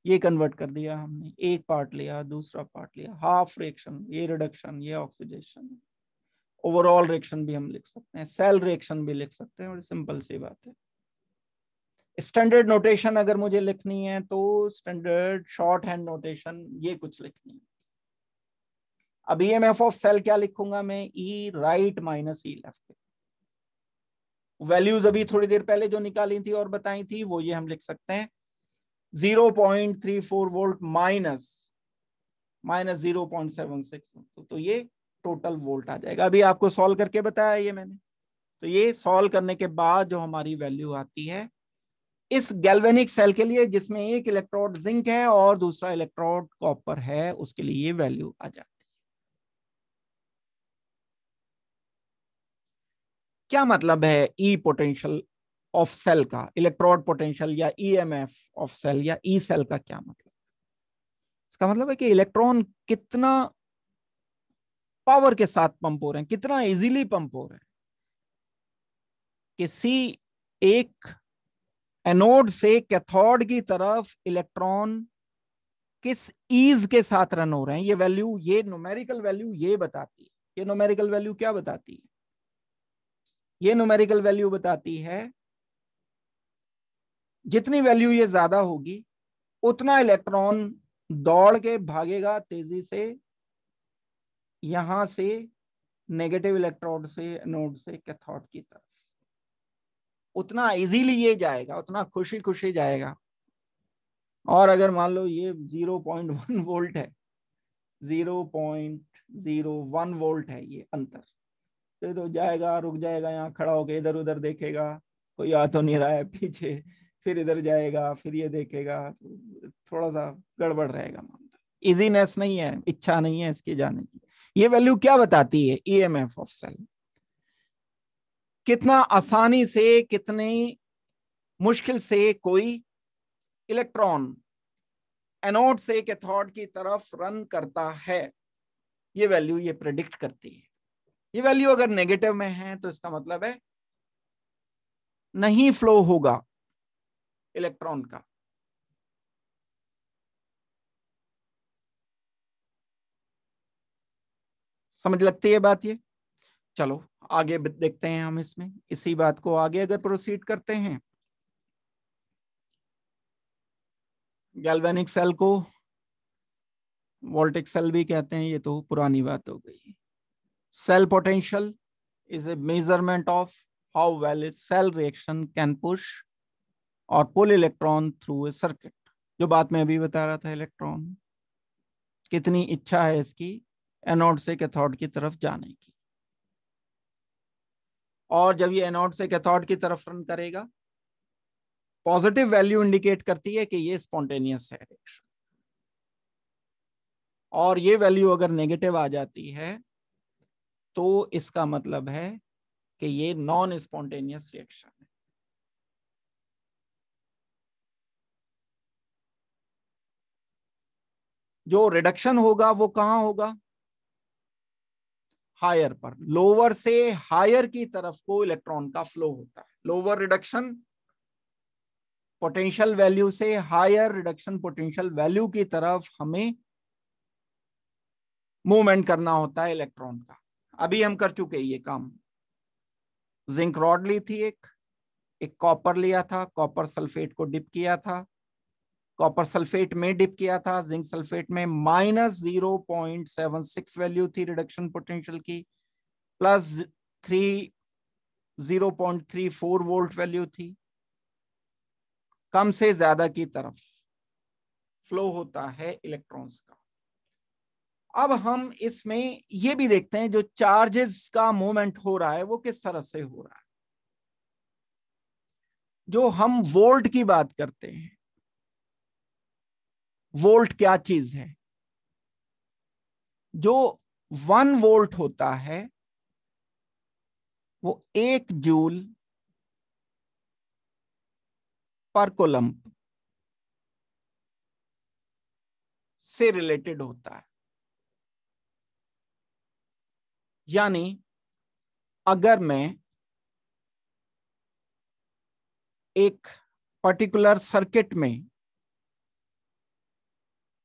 ये कन्वर्ट कर दिया हमने एक पार्ट लिया दूसरा पार्ट लिया हाफ रिएक्शन ये रिडक्शन ये ऑक्सीडेशन ओवरऑल रिएक्शन भी हम लिख सकते हैं सेल रिएक्शन भी लिख सकते हैं और सिंपल सी बात है स्टैंडर्ड नोटेशन अगर मुझे लिखनी है तो स्टैंडर्ड शॉर्ट हैंड नोटेशन ये कुछ लिखनी है अब E M F of cell क्या लिखूंगा मैं E right minus E left values अभी थोड़ी देर पहले जो निकाली थी और बताई थी वो ये हम लिख सकते हैं zero point three four volt minus minus zero point seven six तो, तो ये टोटल वोल्ट आ जाएगा अभी आपको सॉल्व करके बताया ये मैंने तो ये सॉल्व करने के बाद जो हमारी वैल्यू आती है इस गैल्वेनिक सेल के लिए जिसमें एक इलेक्ट्रोड जिंक है और दूसरा इलेक्ट्रोड कॉपर है उसके लिए ये वैल्यू आ जाती है क्या मतलब है ई पोटेंशियल ऑफ सेल का इलेक्ट्रोड पोटेंशियल या E M F of cell या ई e सेल का क्या मतलब इसका मतलब है कि इलेक्ट्रॉन कितना पावर के साथ पंप हो रहे हैं कितना इजीली पंप हो रहे हैं किसी एक एनोड से कैथोड की तरफ इलेक्ट्रॉन किस ईज के साथ रन हो रहे हैं ये वैल्यू ये न्यूमेरिकल वैल्यू ये बताती है ये न्यूमेरिकल वैल्यू क्या बताती है ये न्यूमेरिकल वैल्यू बताती है जितनी वैल्यू ये ज्यादा होगी उतना इलेक्ट्रॉन दौड़ के भागेगा तेजी से यहां से नेगेटिव इलेक्ट्रॉन से नोड से कैथोड की तरफ उतना इजीली ये जाएगा उतना खुशी खुशी जाएगा और अगर मान लो ये 0.1 वोल्ट [LAUGHS] है 0.01 वोल्ट है ये अंतर तो, तो जाएगा रुक जाएगा यहाँ खड़ा होकर इधर उधर देखेगा कोई आ तो नहीं रहा है पीछे फिर इधर जाएगा फिर ये देखेगा थोड़ा सा गड़बड़ रहेगा मामला इजीनेस नहीं है इच्छा नहीं है इसके जाने की ये वैल्यू क्या बताती है E M F of cell कितना आसानी से कितने मुश्किल से कोई इलेक्ट्रॉन एनोड से कैथोड की तरफ रन करता है ये वैल्यू ये प्रिडिक्ट करती है ये वैल्यू अगर नेगेटिव में है तो इसका मतलब है नहीं फ्लो होगा इलेक्ट्रॉन का समझ लगती है बात ये चलो आगे देखते हैं हम इसमें इसी बात को आगे अगर प्रोसीड करते हैं गैल्वेनिक सेल को वोल्टिक सेल भी कहते हैं ये तो पुरानी बात हो गई cell potential is a measurement of how well cell reaction can push or pull electron through a circuit जो बात मैं अभी बता रहा था इलेक्ट्रॉन कितनी इच्छा है इसकी एनोड से कैथोड की तरफ जाने की और जब ये एनोड से कैथोड की तरफ रन करेगा पॉजिटिव वैल्यू इंडिकेट करती है कि ये स्पॉन्टेनियस है रिएक्शन और ये वैल्यू अगर नेगेटिव आ जाती है तो इसका मतलब है कि ये नॉन स्पॉन्टेनियस रिएक्शन है जो रिडक्शन होगा वो कहां होगा हायर पर लोअर से हायर की तरफ को इलेक्ट्रॉन का फ्लो होता है लोअर रिडक्शन पोटेंशियल वैल्यू से हायर रिडक्शन पोटेंशियल वैल्यू की तरफ हमें मूवमेंट करना होता है इलेक्ट्रॉन का अभी हम कर चुके ये काम जिंक रॉड ली थी एक एक कॉपर लिया था कॉपर सल्फेट को डिप किया था कॉपर सल्फेट में डिप किया था जिंक सल्फेट में minus zero point seven six value थी रिडक्शन पोटेंशियल की plus three zero point three four volt value थी कम से ज्यादा की तरफ फ्लो होता है इलेक्ट्रॉन्स का अब हम इसमें ये भी देखते हैं जो चार्जेस का मूवमेंट हो रहा है वो किस तरह से हो रहा है जो हम वोल्ट की बात करते हैं वोल्ट क्या चीज है जो वन वोल्ट होता है वो एक जूल पर कोलम्प से रिलेटेड होता है यानी अगर मैं एक पर्टिकुलर सर्किट में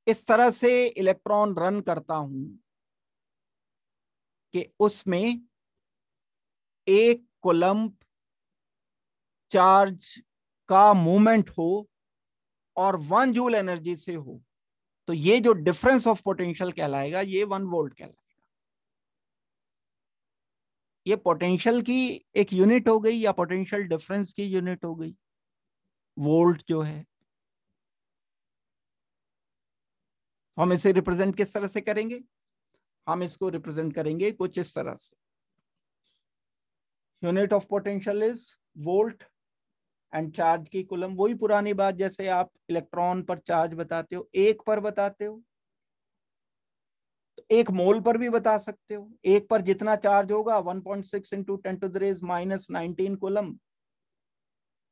इस तरह से इलेक्ट्रॉन रन करता हूं कि उसमें एक कोलम्प चार्ज का मूवमेंट हो और वन जूल एनर्जी से हो तो ये जो डिफरेंस ऑफ पोटेंशियल कहलाएगा ये वन वोल्ट कहलाएगा ये पोटेंशियल की एक यूनिट हो गई या पोटेंशियल डिफरेंस की यूनिट हो गई वोल्ट जो है हम इसे रिप्रेजेंट किस तरह से करेंगे हम इसको रिप्रेजेंट करेंगे कुछ इस तरह से unit of potential is volt and charge की कुलम वही पुरानी बात जैसे आप इलेक्ट्रॉन पर चार्ज बताते हो एक पर बताते हो तो एक मोल पर भी बता सकते हो एक पर जितना चार्ज होगा 1.6 point six into ten to raise minus nineteen coulomb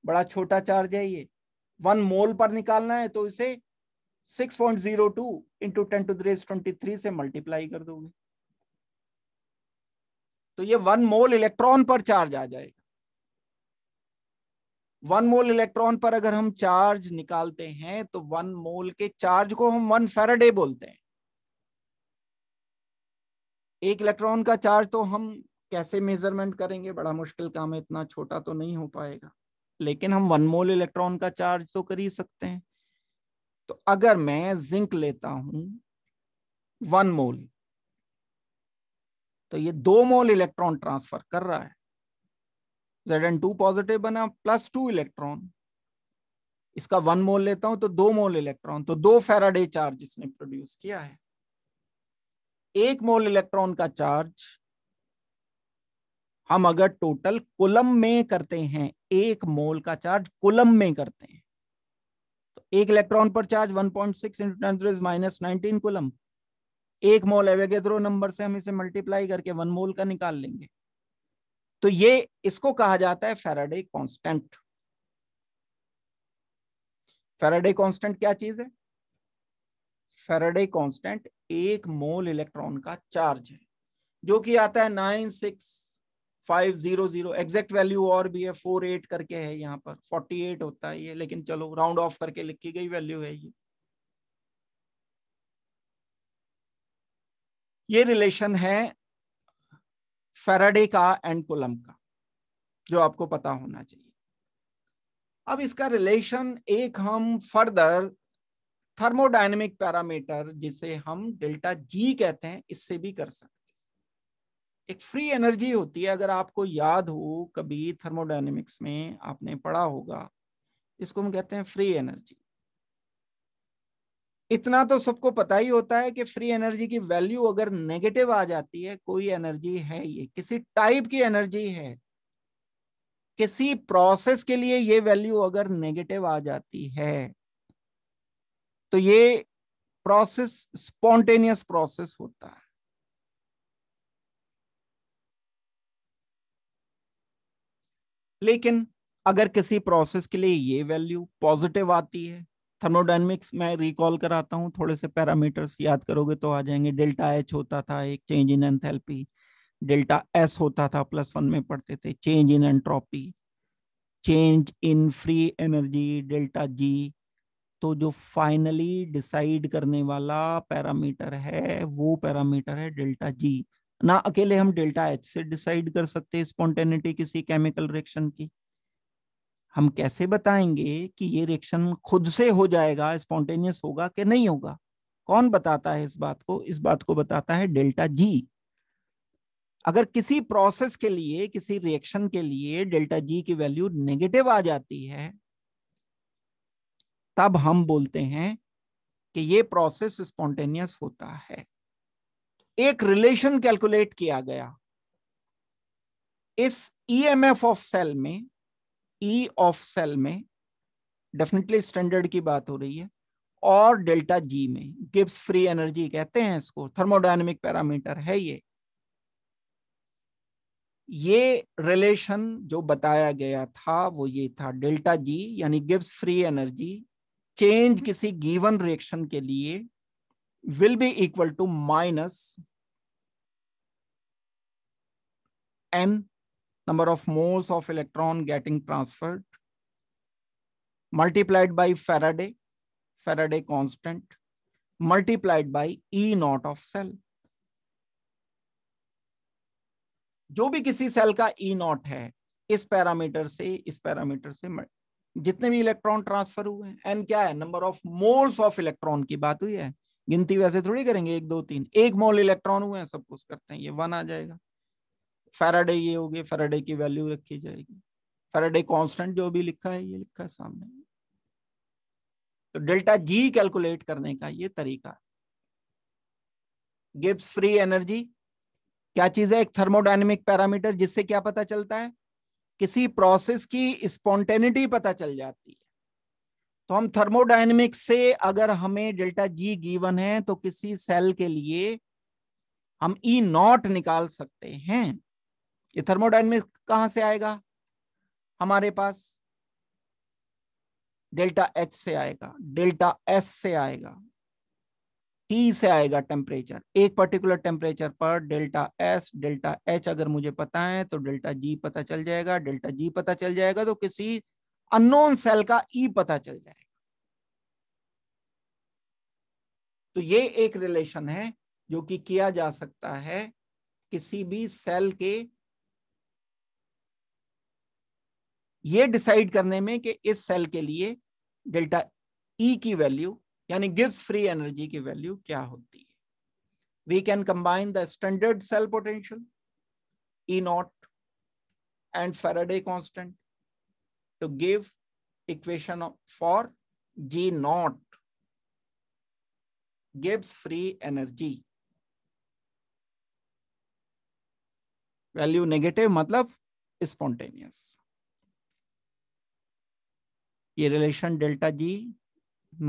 बड़ा छोटा चार्ज है ये वन मोल पर निकालना है तो इसे 6.02 से मल्टीप्लाई कर दोगे तो ये वन मोल इलेक्ट्रॉन पर चार्ज आ जाएगा वन मोल इलेक्ट्रॉन पर अगर हम चार्ज निकालते हैं तो वन मोल के चार्ज को हम वन फेराडे बोलते हैं एक इलेक्ट्रॉन का चार्ज तो हम कैसे मेजरमेंट करेंगे बड़ा मुश्किल काम है इतना छोटा तो नहीं हो पाएगा लेकिन हम वन मोल इलेक्ट्रॉन का चार्ज तो कर ही सकते हैं तो अगर मैं जिंक लेता हूं वन मोल तो ये दो मोल इलेक्ट्रॉन ट्रांसफर कर रहा है जेड एन टू पॉजिटिव बना प्लस टू इलेक्ट्रॉन इसका वन मोल लेता हूं तो दो मोल इलेक्ट्रॉन तो दो फेराडे चार्ज इसने प्रोड्यूस किया है एक मोल इलेक्ट्रॉन का चार्ज हम अगर टोटल कुलम में करते हैं एक मोल का चार्ज कुलम में करते हैं तो एक इलेक्ट्रॉन पर charge 1.6 point six into minus nineteen coulomb एक मोल एवेगेद्रो नंबर से हम इसे मल्टीप्लाई करके वन मोल का निकाल लेंगे तो ये इसको कहा जाता है फेराडे कांस्टेंट फेराडे कांस्टेंट क्या चीज है फेराडे कांस्टेंट एक मोल इलेक्ट्रॉन का चार्ज है जो कि आता है nine six five zero zero exact value और भी है फोर एट करके है यहाँ पर फोर्टी एट होता है ये लेकिन चलो राउंड ऑफ करके लिखी गई वैल्यू है ये ये रिलेशन है फेराडे का एंड कोलम का जो आपको पता होना चाहिए अब इसका रिलेशन एक हम फर्दर थर्मोडाइनमिक पैरामीटर जिसे हम डेल्टा जी कहते हैं इससे भी कर सकते एक फ्री एनर्जी होती है अगर आपको याद हो कभी थर्मोडाइनमिक्स में आपने पढ़ा होगा इसको हम कहते हैं फ्री एनर्जी इतना तो सबको पता ही होता है कि फ्री एनर्जी की वैल्यू अगर नेगेटिव आ जाती है कोई एनर्जी है ये किसी टाइप की एनर्जी है किसी प्रोसेस के लिए ये वैल्यू अगर नेगेटिव आ जाती है तो ये प्रोसेस स्पॉन्टेनियस प्रोसेस होता है लेकिन अगर किसी प्रोसेस के लिए ये वैल्यू पॉजिटिव आती है थर्मोडाइनमिक्स मैं रिकॉल कराता हूँ थोड़े से पैरामीटर्स याद करोगे तो आ जाएंगे डेल्टा एच होता था एक change in enthalpy delta S होता था प्लस वन में पढ़ते थे change in entropy change in free energy delta G तो जो फाइनली डिसाइड करने वाला पैरामीटर है वो पैरामीटर है डेल्टा जी ना अकेले हम डेल्टा एच से डिसाइड कर सकते स्पॉन्टेनिटी किसी केमिकल रिएक्शन की हम कैसे बताएंगे कि ये रिएक्शन खुद से हो जाएगा स्पॉन्टेनियस होगा कि नहीं होगा कौन बताता है इस बात को इस बात को बताता है डेल्टा जी अगर किसी प्रोसेस के लिए किसी रिएक्शन के लिए डेल्टा जी की वैल्यू नेगेटिव आ जाती है तब हम बोलते हैं कि ये प्रोसेस स्पॉन्टेनियस होता है एक रिलेशन कैलकुलेट किया गया इस ईएमएफ ऑफ सेल में ई ऑफ सेल में डेफिनेटली स्टैंडर्ड की बात हो रही है और डेल्टा जी में गिब्स फ्री एनर्जी कहते हैं इसको थर्मोडायनेमिक पैरामीटर है ये ये रिलेशन जो बताया गया था वो ये था डेल्टा जी यानी गिब्स फ्री एनर्जी चेंज किसी गिवन रिएक्शन के लिए will be equal to minus n number of moles of electron getting transferred multiplied by Faraday, Faraday constant, multiplied by E naught of cell. जो भी किसी सेल का ई नॉट है इस पैरामीटर से इस पैरामीटर से जितने भी इलेक्ट्रॉन ट्रांसफर हुए हैं एन क्या है number of moles of electron की बात हुई है गिनती वैसे थोड़ी करेंगे एक दो तीन एक मोल इलेक्ट्रॉन हुए हैं कुछ करते हैं ये वन आ जाएगा फेराडे ये हो गए फेराडे की वैल्यू रखी जाएगी फेराडे कांस्टेंट जो भी लिखा है ये लिखा है सामने तो डेल्टा जी कैलकुलेट करने का ये तरीका गिब्स फ्री एनर्जी क्या चीज है एक थर्मोडाइनमिक पैरामीटर जिससे क्या पता चलता है किसी प्रोसेस की स्पॉन्टेनिटी पता चल जाती है तो हम थर्मोडाइनमिक्स से अगर हमें डेल्टा जी गिवन है तो किसी सेल के लिए हम ई e नॉट निकाल सकते हैं ये थर्मोडाइनमिक्स कहां से आएगा हमारे पास डेल्टा एच से आएगा डेल्टा एस से आएगा टी से आएगा टेम्परेचर एक पर्टिकुलर टेम्परेचर पर डेल्टा एस डेल्टा एच अगर मुझे पता है तो डेल्टा जी पता चल जाएगा डेल्टा जी पता चल जाएगा तो किसी अननोन सेल का ई पता चल जाएगा तो ये एक रिलेशन है जो कि किया जा सकता है किसी भी सेल के ये डिसाइड करने में कि इस सेल के लिए डेल्टा ई e की वैल्यू यानी गिव्स फ्री एनर्जी की वैल्यू क्या होती है we can combine the standard cell potential E naught and Faraday constant to give equation for G naught, gives free energy. Value negative मतलब स्पॉन्टेनियस ये relation delta G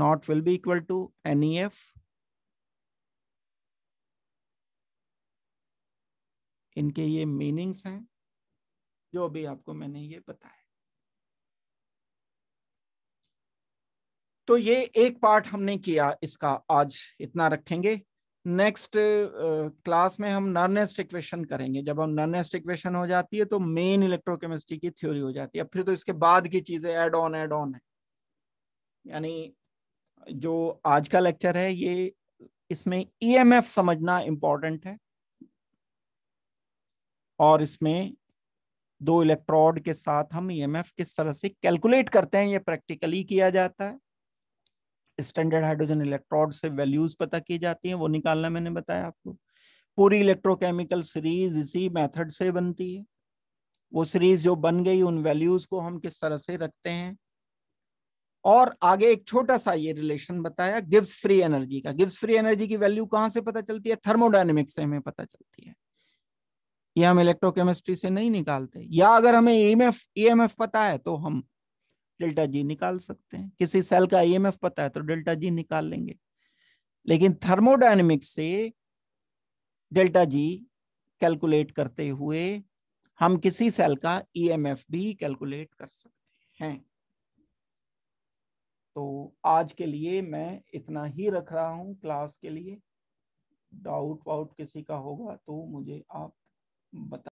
naught will be equal to nef F इनके ये मीनिंग्स हैं जो अभी आपको मैंने ये बताया तो ये एक पार्ट हमने किया इसका आज इतना रखेंगे नेक्स्ट क्लास uh, में हम नर्नेस्ट इक्वेशन करेंगे जब हम नर्नेस्ट इक्वेशन हो जाती है तो मेन इलेक्ट्रोकेमिस्ट्री की थ्योरी हो जाती है फिर तो इसके बाद की चीजें एड ऑन एड ऑन है यानी जो आज का लेक्चर है ये इसमें ईएमएफ e समझना इम्पोर्टेंट है और इसमें दो इलेक्ट्रोड के साथ हम ईएमएफ e किस तरह से कैलकुलेट करते हैं ये प्रैक्टिकली किया जाता है स्टैंडर्ड हाइड्रोजन इलेक्ट्रोड से वैल्यूज पता की जाती हैं वो निकालना मैंने बताया आपको पूरी इलेक्ट्रोकेमिकल सीरीज इसी मेथड से बनती है वो सीरीज जो बन गई उन वैल्यूज को हम किस तरह से रखते हैं और आगे एक छोटा सा ये रिलेशन बताया गिब्स फ्री एनर्जी का गिब्स फ्री एनर्जी की वैल्यू कहाँ से पता चलती है थर्मोडाइनमिक्स से हमें पता चलती है ये हम इलेक्ट्रोकेमिस्ट्री से नहीं निकालते या अगर हमें ई e एम e पता है तो हम डेल्टा जी निकाल सकते हैं किसी सेल का आईएमएफ e पता है तो डेल्टा जी निकाल लेंगे लेकिन थर्मोडाइनमिक्स से डेल्टा जी कैलकुलेट करते हुए हम किसी सेल का ईएमएफ e भी कैलकुलेट कर सकते हैं तो आज के लिए मैं इतना ही रख रहा हूं क्लास के लिए डाउट वाउट किसी का होगा तो मुझे आप बता